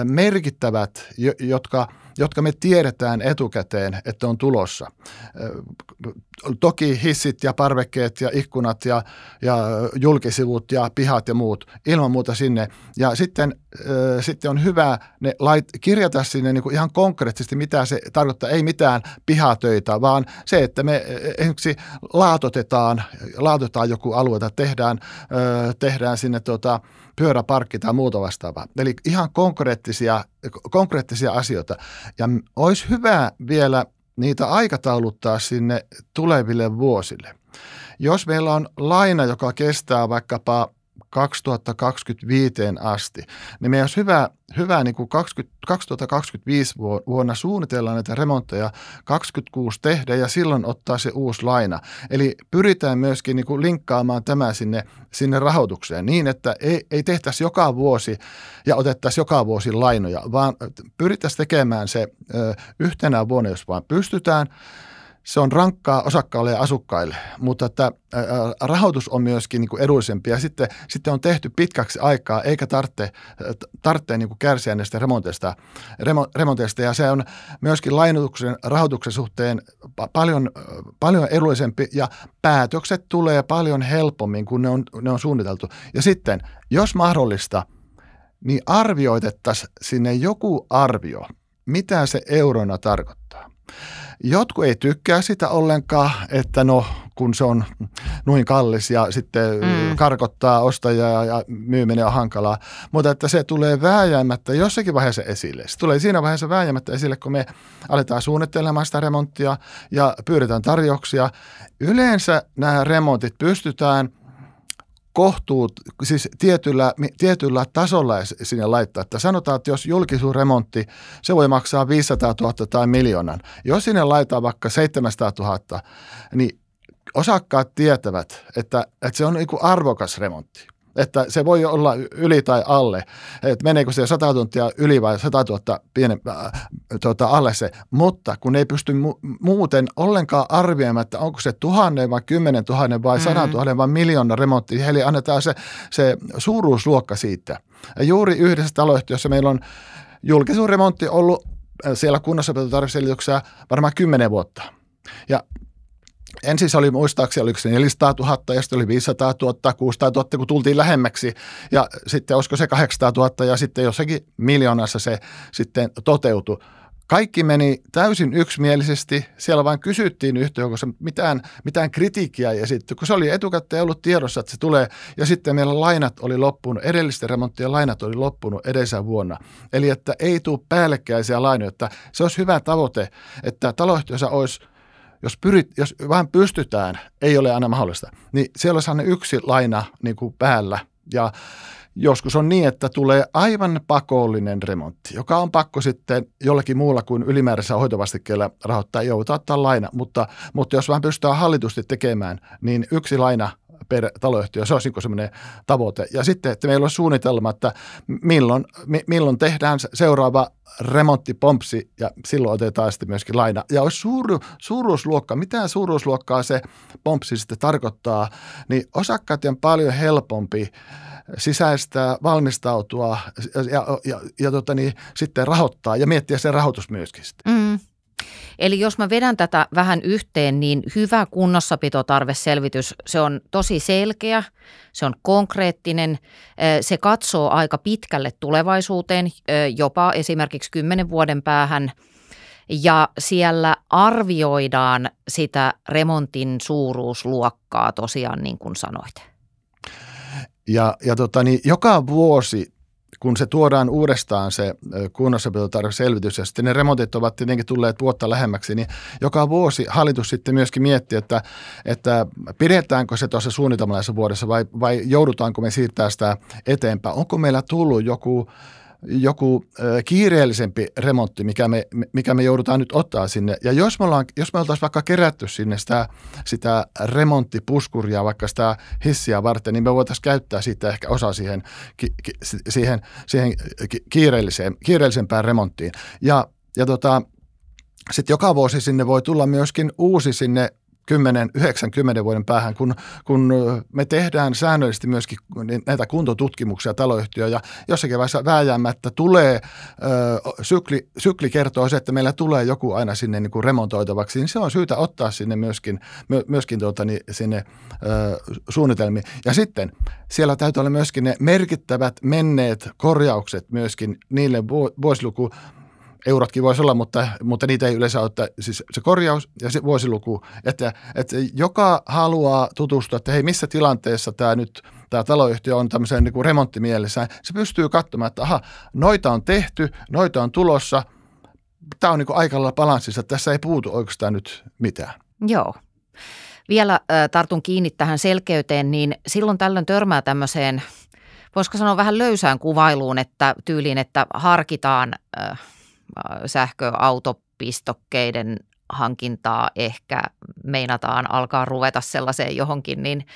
merkittävät, jotka, jotka me tiedetään etukäteen, että on tulossa. Toki hissit ja parvekkeet ja ikkunat ja, ja julkisivut ja pihat ja muut, ilman muuta sinne. Ja sitten, sitten on hyvä ne lait, kirjata sinne niin kuin ihan konkreettisesti, mitä se tarkoittaa. Ei mitään pihatöitä, vaan se, että me e, e, esimerkiksi laatotetaan, laatotetaan joku alue tai tehdään, tehdään sinne tuota, – pyöräparkki tai muuta vastaavaa. Eli ihan konkreettisia, konkreettisia asioita. Ja olisi hyvä vielä niitä aikatauluttaa sinne tuleville vuosille. Jos meillä on laina, joka kestää vaikkapa 2025 asti, niin meidän olisi hyvä, hyvä niin kuin 20, 2025 vuonna suunnitella näitä remontteja 26 tehdä ja silloin ottaa se uusi laina. Eli pyritään myöskin niin kuin linkkaamaan tämä sinne, sinne rahoitukseen niin, että ei, ei tehtäisi joka vuosi ja otettaisiin joka vuosi lainoja, vaan pyrittäisiin tekemään se ö, yhtenä vuonna, jos vaan pystytään – se on rankkaa osakkaille ja asukkaille, mutta että rahoitus on myöskin niin kuin edullisempi ja sitten, sitten on tehty pitkäksi aikaa eikä tarvitse, tarvitse niin kuin kärsiä näistä remonteista, remo, remonteista ja se on myöskin lainotuksen rahoituksen suhteen paljon, paljon edullisempi ja päätökset tulee paljon helpommin, kun ne on, ne on suunniteltu. Ja sitten, jos mahdollista, niin arvioitettaisiin sinne joku arvio, mitä se eurona tarkoittaa. Jotkut ei tykkää sitä ollenkaan, että no kun se on noin kallis ja sitten mm. karkottaa ostajaa ja myyminen on hankalaa. Mutta että se tulee vääjäämättä jossakin vaiheessa esille. Se tulee siinä vaiheessa vääjäämättä esille, kun me aletaan suunnittelemaan sitä remonttia ja pyydetään tarjouksia. Yleensä nämä remontit pystytään – kohtuut, siis tietyllä, tietyllä tasolla sinne laittaa. Että sanotaan, että jos julkisuusremontti, se voi maksaa 500 000 tai miljoonan. Jos sinne laitetaan vaikka 700 000, niin osakkaat tietävät, että, että se on niin arvokas remontti että se voi olla yli tai alle, että meneekö se 100 tuntia yli vai 100 000 pienen, äh, tuota, alle se, mutta kun ei pysty mu- muuten ollenkaan arvioimaan, että onko se tuhannen vai kymmenen tuhannen vai sadan mm-hmm. tuhannen vai miljoonan remontti, eli annetaan se, se suuruusluokka siitä. Ja juuri yhdessä taloyhtiössä, meillä on julkisuusremontti ollut äh, siellä kunnossapitotarvitselityksessä varmaan kymmenen vuotta. Ja ensin se siis oli muistaakseni, oliko se 400 000 ja sitten oli 500 000, 600 000, kun tultiin lähemmäksi. Ja sitten olisiko se 800 000 ja sitten jossakin miljoonassa se sitten toteutui. Kaikki meni täysin yksimielisesti. Siellä vain kysyttiin yhtiökoossa, mitään, mitään kritiikkiä ei esitty, kun se oli etukäteen ollut tiedossa, että se tulee. Ja sitten meillä lainat oli loppunut, edellisten remonttien lainat oli loppunut edessä vuonna. Eli että ei tule päällekkäisiä lainoja. Että se olisi hyvä tavoite, että taloyhtiössä olisi – jos, pyrit, jos vähän pystytään, ei ole aina mahdollista, niin siellä on yksi laina niin kuin päällä ja joskus on niin, että tulee aivan pakollinen remontti, joka on pakko sitten jollakin muulla kuin ylimääräisellä hoitovastikkeella rahoittaa, joutua ottaa laina, mutta, mutta jos vähän pystytään hallitusti tekemään, niin yksi laina per taloyhtiö. Se olisi niin semmoinen tavoite. Ja sitten, että meillä on suunnitelma, että milloin, milloin tehdään seuraava remonttipompsi ja silloin otetaan sitten myöskin laina. Ja olisi suur, suuruusluokka, mitä suuruusluokkaa se pompsi sitten tarkoittaa, niin osakkaat on paljon helpompi sisäistää, valmistautua ja, ja, ja, ja tota niin, sitten rahoittaa ja miettiä sen rahoitus myöskin. Sitten. Mm. Eli jos mä vedän tätä vähän yhteen, niin hyvä kunnossapitotarveselvitys, se on tosi selkeä, se on konkreettinen, se katsoo aika pitkälle tulevaisuuteen, jopa esimerkiksi kymmenen vuoden päähän – ja siellä arvioidaan sitä remontin suuruusluokkaa tosiaan niin kuin sanoit. Ja, ja tota, niin joka vuosi kun se tuodaan uudestaan se kunnossapitotarveselvitys ja sitten ne remontit ovat tietenkin tulleet vuotta lähemmäksi, niin joka vuosi hallitus sitten myöskin miettii, että, että pidetäänkö se tuossa suunnitelmallisessa vuodessa vai, vai joudutaanko me siirtää sitä eteenpäin. Onko meillä tullut joku joku kiireellisempi remontti, mikä me, mikä me joudutaan nyt ottaa sinne. Ja jos me, ollaan, jos me oltaisiin vaikka kerätty sinne sitä, sitä remonttipuskuria, vaikka sitä hissiä varten, niin me voitaisiin käyttää siitä ehkä osa siihen, ki, ki, siihen, siihen kiireelliseen, kiireellisempään remonttiin. Ja, ja tota, sitten joka vuosi sinne voi tulla myöskin uusi sinne 10, 90 vuoden päähän, kun, kun me tehdään säännöllisesti myöskin näitä kuntotutkimuksia taloyhtiöä ja jossakin vaiheessa vääjäämättä tulee, ö, sykli, sykli kertoo se, että meillä tulee joku aina sinne niin kuin remontoitavaksi, niin se on syytä ottaa sinne myöskin, my, myöskin tuota, niin sinne ö, suunnitelmiin. Ja sitten siellä täytyy olla myöskin ne merkittävät menneet korjaukset myöskin niille vuosiluku eurotkin voisi olla, mutta, mutta niitä ei yleensä ole, että siis se korjaus ja se vuosiluku, että, että joka haluaa tutustua, että hei missä tilanteessa tämä nyt tämä taloyhtiö on tämmöisen niin kuin remonttimielessä, se pystyy katsomaan, että aha, noita on tehty, noita on tulossa, tämä on niin kuin aika lailla balanssissa, tässä ei puutu oikeastaan nyt mitään. Joo. Vielä tartun kiinni tähän selkeyteen, niin silloin tällöin törmää tämmöiseen, voisiko sanoa vähän löysään kuvailuun, että tyyliin, että harkitaan äh, – Äh, sähköautopistokkeiden hankintaa ehkä meinataan alkaa ruveta sellaiseen johonkin, niin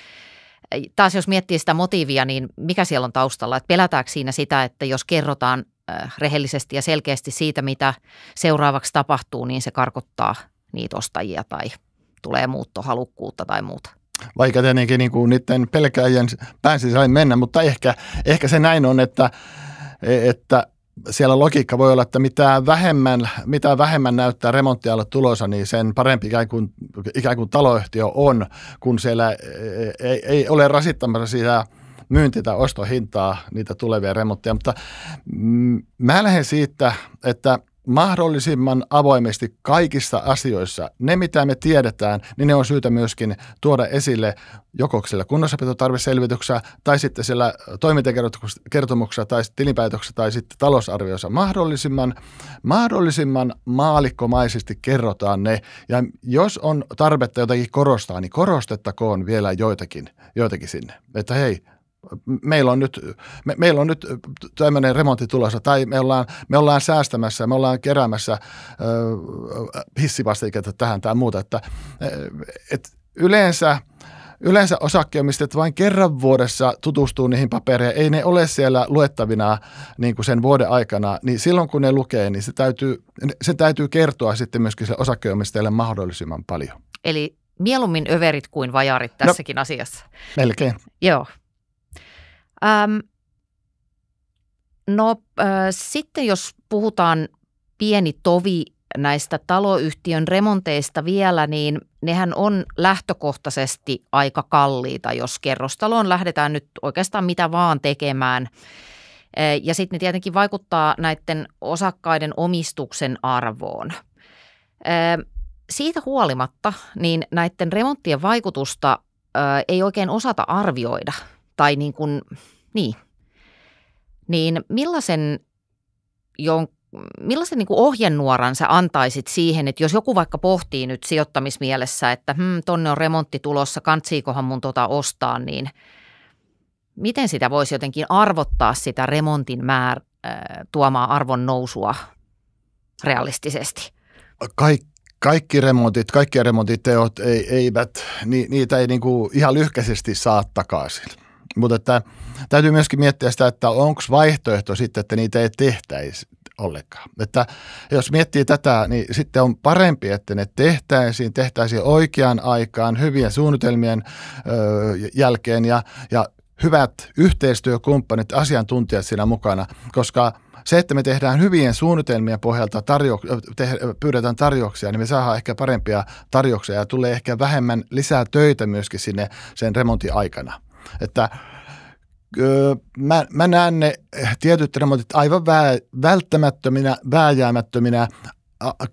äh, taas jos miettii sitä motiivia, niin mikä siellä on taustalla? Että pelätäänkö siinä sitä, että jos kerrotaan äh, rehellisesti ja selkeästi siitä, mitä seuraavaksi tapahtuu, niin se karkottaa niitä ostajia tai tulee muuttohalukkuutta tai muuta? Vaikka tietenkin niin kuin niiden pelkääjien päänsisäin mennä, mutta ehkä, ehkä se näin on, että, e, että siellä logiikka voi olla, että mitä vähemmän, mitä vähemmän näyttää remonttialle tulossa, niin sen parempi ikään kuin, ikään kuin taloyhtiö on, kun siellä e, e, ei, ei ole rasittamassa sitä myynti- tai ostohintaa niitä tulevia remontteja. Mutta mm, mä lähden siitä, että – mahdollisimman avoimesti kaikissa asioissa. Ne, mitä me tiedetään, niin ne on syytä myöskin tuoda esille joko siellä kunnossapitotarveselvityksessä tai sitten sillä toimintakertomuksessa tai tilinpäätöksessä tai sitten talousarviossa. Mahdollisimman, mahdollisimman maalikkomaisesti kerrotaan ne ja jos on tarvetta jotakin korostaa, niin korostettakoon vielä joitakin, joitakin sinne. Että hei, meillä on nyt, me, meillä on nyt tämmöinen remontti tulossa, tai me ollaan, me ollaan säästämässä, me ollaan keräämässä ö, hissivastiketta tähän tai muuta. Että, et yleensä Yleensä osakkeenomistajat vain kerran vuodessa tutustuu niihin papereihin, ei ne ole siellä luettavina niin kuin sen vuoden aikana, niin silloin kun ne lukee, niin se täytyy, se täytyy kertoa sitten myöskin se osakkeenomistajalle mahdollisimman paljon. Eli mieluummin överit kuin vajarit tässäkin no, asiassa. Melkein. Joo, Ähm, no äh, sitten jos puhutaan pieni tovi näistä taloyhtiön remonteista vielä, niin nehän on lähtökohtaisesti aika kalliita, jos kerrostaloon lähdetään nyt oikeastaan mitä vaan tekemään. Ja sitten ne tietenkin vaikuttaa näiden osakkaiden omistuksen arvoon. Siitä huolimatta, niin näiden remonttien vaikutusta ei oikein osata arvioida – tai niin kuin, niin, niin millaisen, jon, millaisen niin kuin ohjenuoran sä antaisit siihen, että jos joku vaikka pohtii nyt sijoittamismielessä, että hmm, tonne on remontti tulossa, kantsiikohan mun tota ostaa, niin miten sitä voisi jotenkin arvottaa sitä remontin määr, äh, tuomaa arvon nousua realistisesti? Kaik, kaikki remontit, kaikki remontit ei, eivät, ni, niitä ei niin kuin ihan lyhkäisesti saa takaisin mutta että, täytyy myöskin miettiä sitä, että onko vaihtoehto sitten, että niitä ei tehtäisi ollenkaan. Että jos miettii tätä, niin sitten on parempi, että ne tehtäisiin, tehtäisiin oikeaan aikaan, hyvien suunnitelmien ö, jälkeen ja, ja hyvät yhteistyökumppanit, asiantuntijat siinä mukana, koska se, että me tehdään hyvien suunnitelmien pohjalta, tarjo- te- pyydetään tarjouksia, niin me saadaan ehkä parempia tarjouksia ja tulee ehkä vähemmän lisää töitä myöskin sinne sen remontin aikana. Että öö, mä, mä näen ne tietyt remontit aivan vää, välttämättöminä, vääjäämättöminä.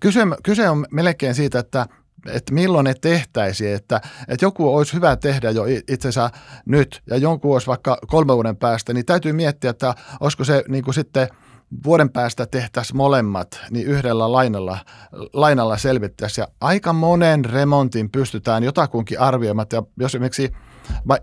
Kyse, kyse on melkein siitä, että että milloin ne tehtäisiin, että, että joku olisi hyvä tehdä jo itsensä nyt ja jonkun olisi vaikka kolme vuoden päästä, niin täytyy miettiä, että olisiko se niin kuin sitten vuoden päästä tehtäisiin molemmat, niin yhdellä lainalla, lainalla selvittäisiin. Ja aika monen remontin pystytään jotakunkin arvioimaan. Ja jos esimerkiksi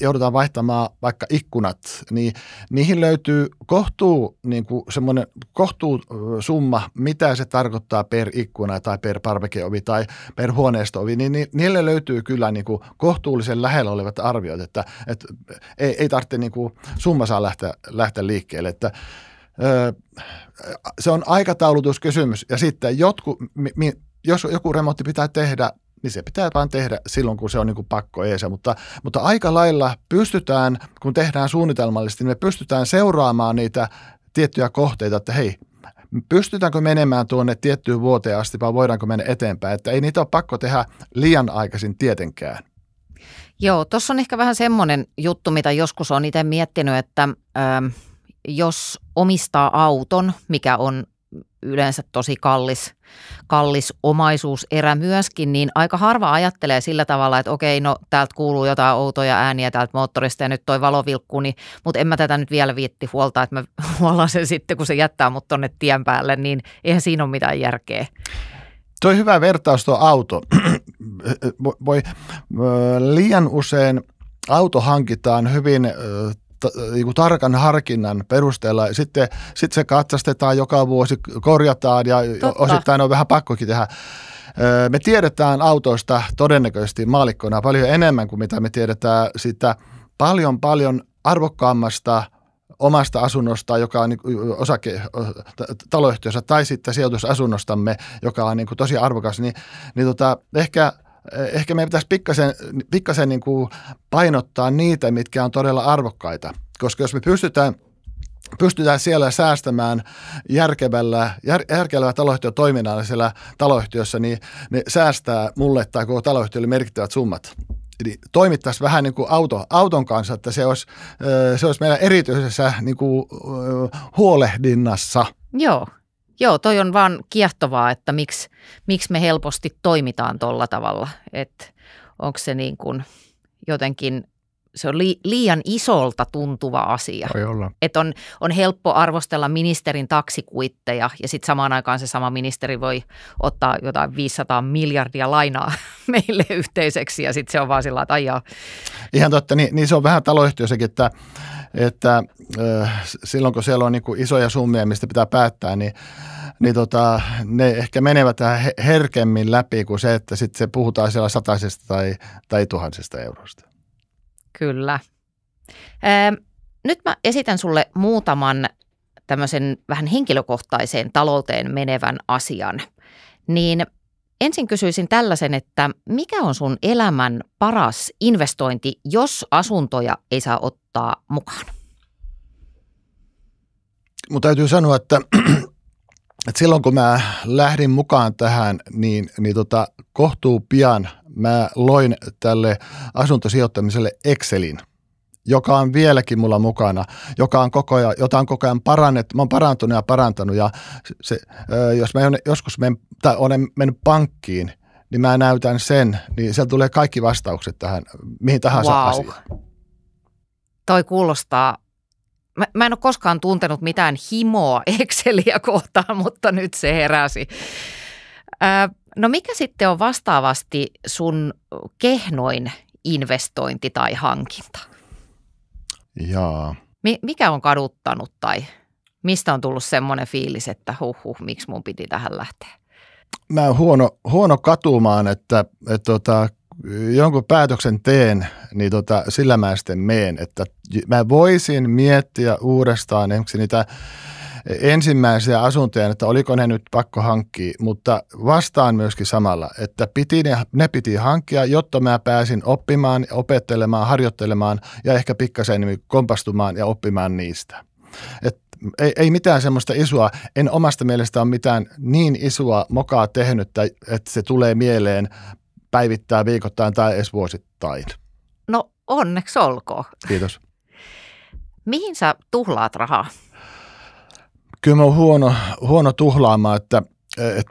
joudutaan vaihtamaan vaikka ikkunat, niin niihin löytyy kohtuu, niin kuin semmoinen kohtuu summa, mitä se tarkoittaa per ikkuna tai per parvekeovi tai per huoneisto niin, niin niille löytyy kyllä niin kuin kohtuullisen lähellä olevat arviot, että, että ei, ei tarvitse niin kuin summa saa lähteä, lähteä liikkeelle, että se on aikataulutuskysymys ja sitten jotkut, jos joku remontti pitää tehdä niin se pitää vaan tehdä silloin, kun se on niin kuin pakko eesä. Mutta, mutta aika lailla pystytään, kun tehdään suunnitelmallisesti, niin me pystytään seuraamaan niitä tiettyjä kohteita, että hei, pystytäänkö menemään tuonne tiettyyn vuoteen asti vai voidaanko mennä eteenpäin, että ei niitä ole pakko tehdä liian aikaisin tietenkään. Joo, tuossa on ehkä vähän semmoinen juttu, mitä joskus on itse miettinyt, että ö, jos omistaa auton, mikä on yleensä tosi kallis, kallis omaisuuserä myöskin, niin aika harva ajattelee sillä tavalla, että okei, no täältä kuuluu jotain outoja ääniä täältä moottorista ja nyt toi valovilkku, niin, mutta en mä tätä nyt vielä viitti huolta, että mä <laughs> huolan sen sitten, kun se jättää mut tonne tien päälle, niin eihän siinä ole mitään järkeä. Tuo on hyvä vertaus tuo auto. <clears throat> Voi, liian usein auto hankitaan hyvin niin tarkan harkinnan perusteella. Sitten, sitten se katsastetaan joka vuosi, korjataan ja Totta. osittain on vähän pakkokin tehdä. Me tiedetään autoista todennäköisesti maalikkona paljon enemmän kuin mitä me tiedetään sitä paljon paljon arvokkaammasta omasta asunnosta, joka on niinku, osake, taloyhtiössä, tai sitten sijoitusasunnostamme, joka on niin kuin tosi arvokas, niin, niin tota, ehkä – Eh, ehkä meidän pitäisi pikkasen, pikkasen niin kuin painottaa niitä, mitkä on todella arvokkaita. Koska jos me pystytään pystytään siellä säästämään järkevällä, jär, järkevällä taloyhtiön toiminnalla siellä taloyhtiössä, niin ne säästää mulle tai koko taloyhtiölle merkittävät summat. Eli toimittaisiin vähän niin kuin auto, auton kanssa, että se olisi, eh, se olisi meillä erityisessä niin kuin, eh, huolehdinnassa. Joo, Joo, toi on vaan kiehtovaa, että miksi, miksi me helposti toimitaan tolla tavalla. Että onko se niin kuin jotenkin, se on liian isolta tuntuva asia. Voi olla. Että on, on helppo arvostella ministerin taksikuitteja ja sitten samaan aikaan se sama ministeri voi ottaa jotain 500 miljardia lainaa <laughs> meille yhteiseksi ja sitten se on vaan sillä että aijaa. Ihan totta, niin, niin se on vähän taloyhtiössäkin, että että silloin kun siellä on niin isoja summia, mistä pitää päättää, niin niin tota, ne ehkä menevät herkemmin läpi kuin se, että sitten se puhutaan siellä sataisesta tai, tai tuhansista eurosta. Kyllä. nyt mä esitän sulle muutaman tämmöisen vähän henkilökohtaiseen talouteen menevän asian. Niin ensin kysyisin tällaisen, että mikä on sun elämän paras investointi, jos asuntoja ei saa ottaa ottaa mukaan. Mutta täytyy sanoa, että, <clears throat> että silloin kun mä lähdin mukaan tähän, niin, niin tota, kohtuu pian mä loin tälle asuntosijoittamiselle Excelin – joka on vieläkin mulla mukana, joka on koko ajan, jota on koko ajan parannettu, mä oon parantunut ja parantanut ja se, jos mä joskus men, tai olen mennyt pankkiin, niin mä näytän sen, niin sieltä tulee kaikki vastaukset tähän mihin tahansa wow. asiaan. Toi kuulostaa mä, mä en ole koskaan tuntenut mitään himoa <laughs> Exceliä kohtaan, mutta nyt se heräsi. Ää, no mikä sitten on vastaavasti sun kehnoin investointi tai hankinta? Jaa. Mi, mikä on kaduttanut tai mistä on tullut semmoinen fiilis, että huh huh, miksi mun piti tähän lähteä? Mä oon huono, huono katumaan, että, että että tota, jonkun päätöksen teen, niin tota, sillä mä sitten meen, että mä voisin miettiä uudestaan esimerkiksi niitä ensimmäisiä asuntoja, että oliko ne nyt pakko hankkia, mutta vastaan myöskin samalla, että piti ne, ne piti hankkia, jotta mä pääsin oppimaan, opettelemaan, harjoittelemaan ja ehkä pikkasen niin kompastumaan ja oppimaan niistä. Et ei, ei mitään semmoista isoa, en omasta mielestä ole mitään niin isoa mokaa tehnyt, että se tulee mieleen päivittää viikoittain tai edes vuosittain. No onneksi olkoon. Kiitos. Mihin sä tuhlaat rahaa? Kyllä mä oon huono, huono tuhlaamaan, että et,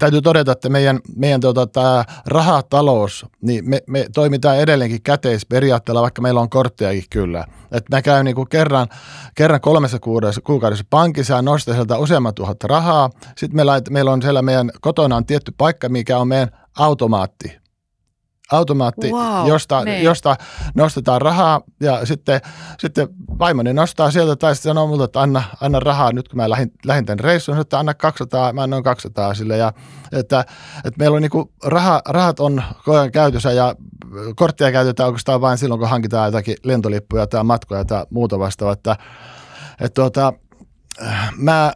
täytyy todeta, että meidän, meidän tota, tämä rahatalous, niin me, me toimitaan edelleenkin käteisperiaatteella, vaikka meillä on korttejakin kyllä. Et mä käyn niinku kerran, kerran kolmessa kuukaudessa, kuukaudessa pankissa ja nostan sieltä useamman tuhat rahaa. Sitten me lait, meillä on siellä meidän kotona on tietty paikka, mikä on meidän automaatti. Automaatti, wow, josta, niin. josta nostetaan rahaa ja sitten, sitten vaimoni nostaa sieltä tai sitten sanoo mulle, että anna, anna rahaa nyt kun mä lähdin, lähdin tämän reissun, että anna 200, mä annan 200 sille ja että, että meillä on niinku raha, rahat on koko käytössä ja korttia käytetään oikeastaan vain silloin, kun hankitaan jotakin lentolippuja tai matkoja tai muuta vastaavaa, että, että että, tuota, mä,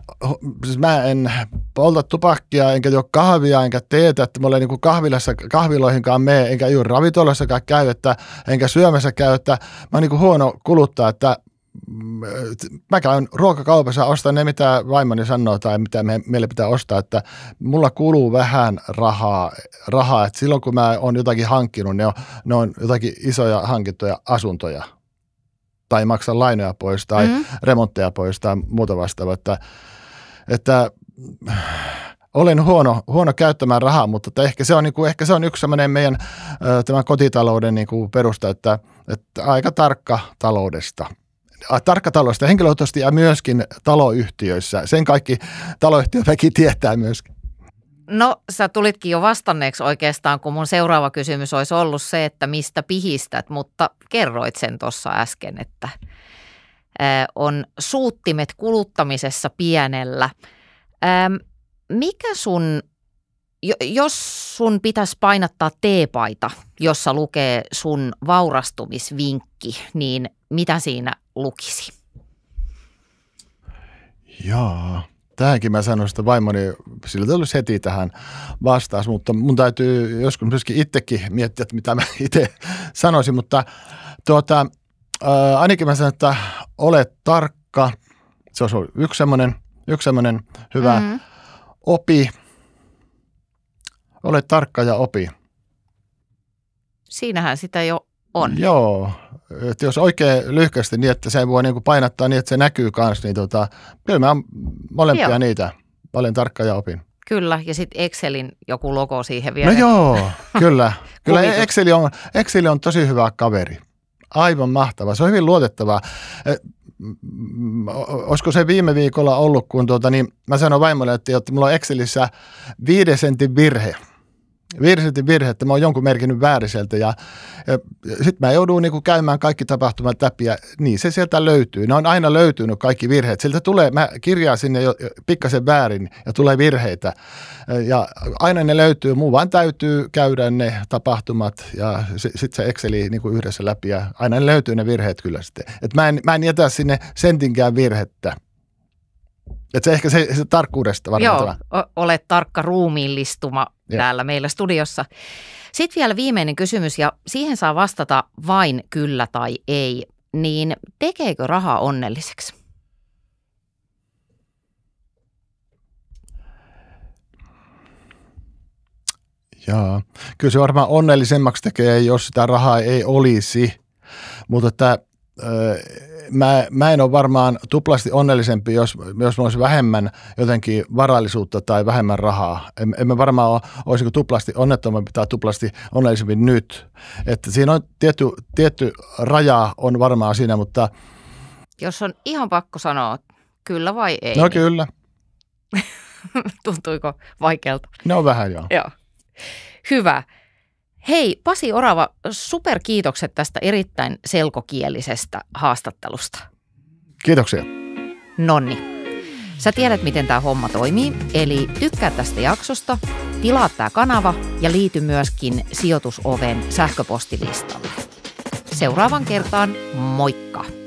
siis mä en polta tupakkia, enkä juo kahvia, enkä teetä, että mulla ei niin kahvilassa, kahviloihinkaan mene, enkä juuri ravintolassakaan käy, että, enkä syömässä käy, että mä oon niin huono kuluttaa, että mm, mä käyn ruokakaupassa, ostan ne, mitä vaimoni sanoo tai mitä me, meille pitää ostaa, että mulla kuluu vähän rahaa, rahaa että silloin kun mä oon jotakin hankkinut, ne on, ne on jotakin isoja hankittuja asuntoja tai maksa lainoja pois tai mm. remontteja pois tai muuta vastaavaa. Että, että olen huono, huono käyttämään rahaa, mutta ehkä se on, niin kuin, ehkä se on yksi sellainen meidän tämän kotitalouden niin kuin perusta, että, että aika tarkka taloudesta tarkka taloudesta henkilökohtaisesti ja myöskin taloyhtiöissä. Sen kaikki taloyhtiöväki tietää myöskin. No sä tulitkin jo vastanneeksi oikeastaan, kun mun seuraava kysymys olisi ollut se, että mistä pihistät, mutta kerroit sen tuossa äsken, että on suuttimet kuluttamisessa pienellä. Mikä sun, jos sun pitäisi painattaa teepaita, jossa lukee sun vaurastumisvinkki, niin mitä siinä lukisi? Jaa, Tähänkin mä sanoin, että vaimoni sillä olisi heti tähän vastaus, mutta mun täytyy joskus myöskin itsekin miettiä, että mitä mä itse sanoisin, mutta tuota, ää, äh, ainakin mä sanon, että ole tarkka. Se olisi yksi semmoinen, yksi semmoinen hyvä mm-hmm. opi. Ole tarkka ja opi. Siinähän sitä jo on. Joo, että jos oikein lyhkästi niin, että se voi niin kuin painattaa niin, että se näkyy myös, niin tota, kyllä mä molempia joo. niitä paljon tarkka ja opin. Kyllä, ja sitten Excelin joku logo siihen vielä. No joo, <laughs> kyllä. kyllä Excel on, Excel on tosi hyvä kaveri. Aivan mahtava. Se on hyvin luotettavaa. Eh, mm, mm, olisiko se viime viikolla ollut, kun tuota, niin mä sanoin vaimolle, että, että mulla on Excelissä viiden sentin virhe – virsitin että mä oon jonkun merkinnyt vääriseltä ja, ja sitten mä joudun niinku käymään kaikki tapahtumat läpi ja niin se sieltä löytyy. Ne on aina löytynyt kaikki virheet. Siltä tulee, mä kirjaan sinne jo pikkasen väärin ja tulee virheitä ja aina ne löytyy. Mun vaan täytyy käydä ne tapahtumat ja sitten se Exceli niinku yhdessä läpi ja aina ne löytyy ne virheet kyllä sitten. Et mä en, mä en jätä sinne sentinkään virhettä. Et se ehkä se, se tarkkuudesta varmaan Joo, tämä. olet tarkka ruumiillistuma ja. täällä meillä studiossa. Sitten vielä viimeinen kysymys ja siihen saa vastata vain kyllä tai ei. Niin tekeekö raha onnelliseksi? Jaa. Kyllä se varmaan onnellisemmaksi tekee, jos sitä rahaa ei olisi. Mutta että, mä, mä en ole varmaan tuplasti onnellisempi, jos, jos olisi vähemmän jotenkin varallisuutta tai vähemmän rahaa. En, en mä varmaan ole, tuplasti onnettomampi tai tuplasti onnellisempi nyt. Että siinä on tietty, tietty raja on varmaan siinä, mutta... Jos on ihan pakko sanoa, kyllä vai ei? No niin- kyllä. <laughs> Tuntuiko vaikealta? No vähän joo. Joo. Hyvä. Hei, Pasi Orava, superkiitokset tästä erittäin selkokielisestä haastattelusta. Kiitoksia. Nonni. Sä tiedät, miten tämä homma toimii, eli tykkää tästä jaksosta, tilaa tämä kanava ja liity myöskin sijoitusoven sähköpostilistalle. Seuraavan kertaan, moikka!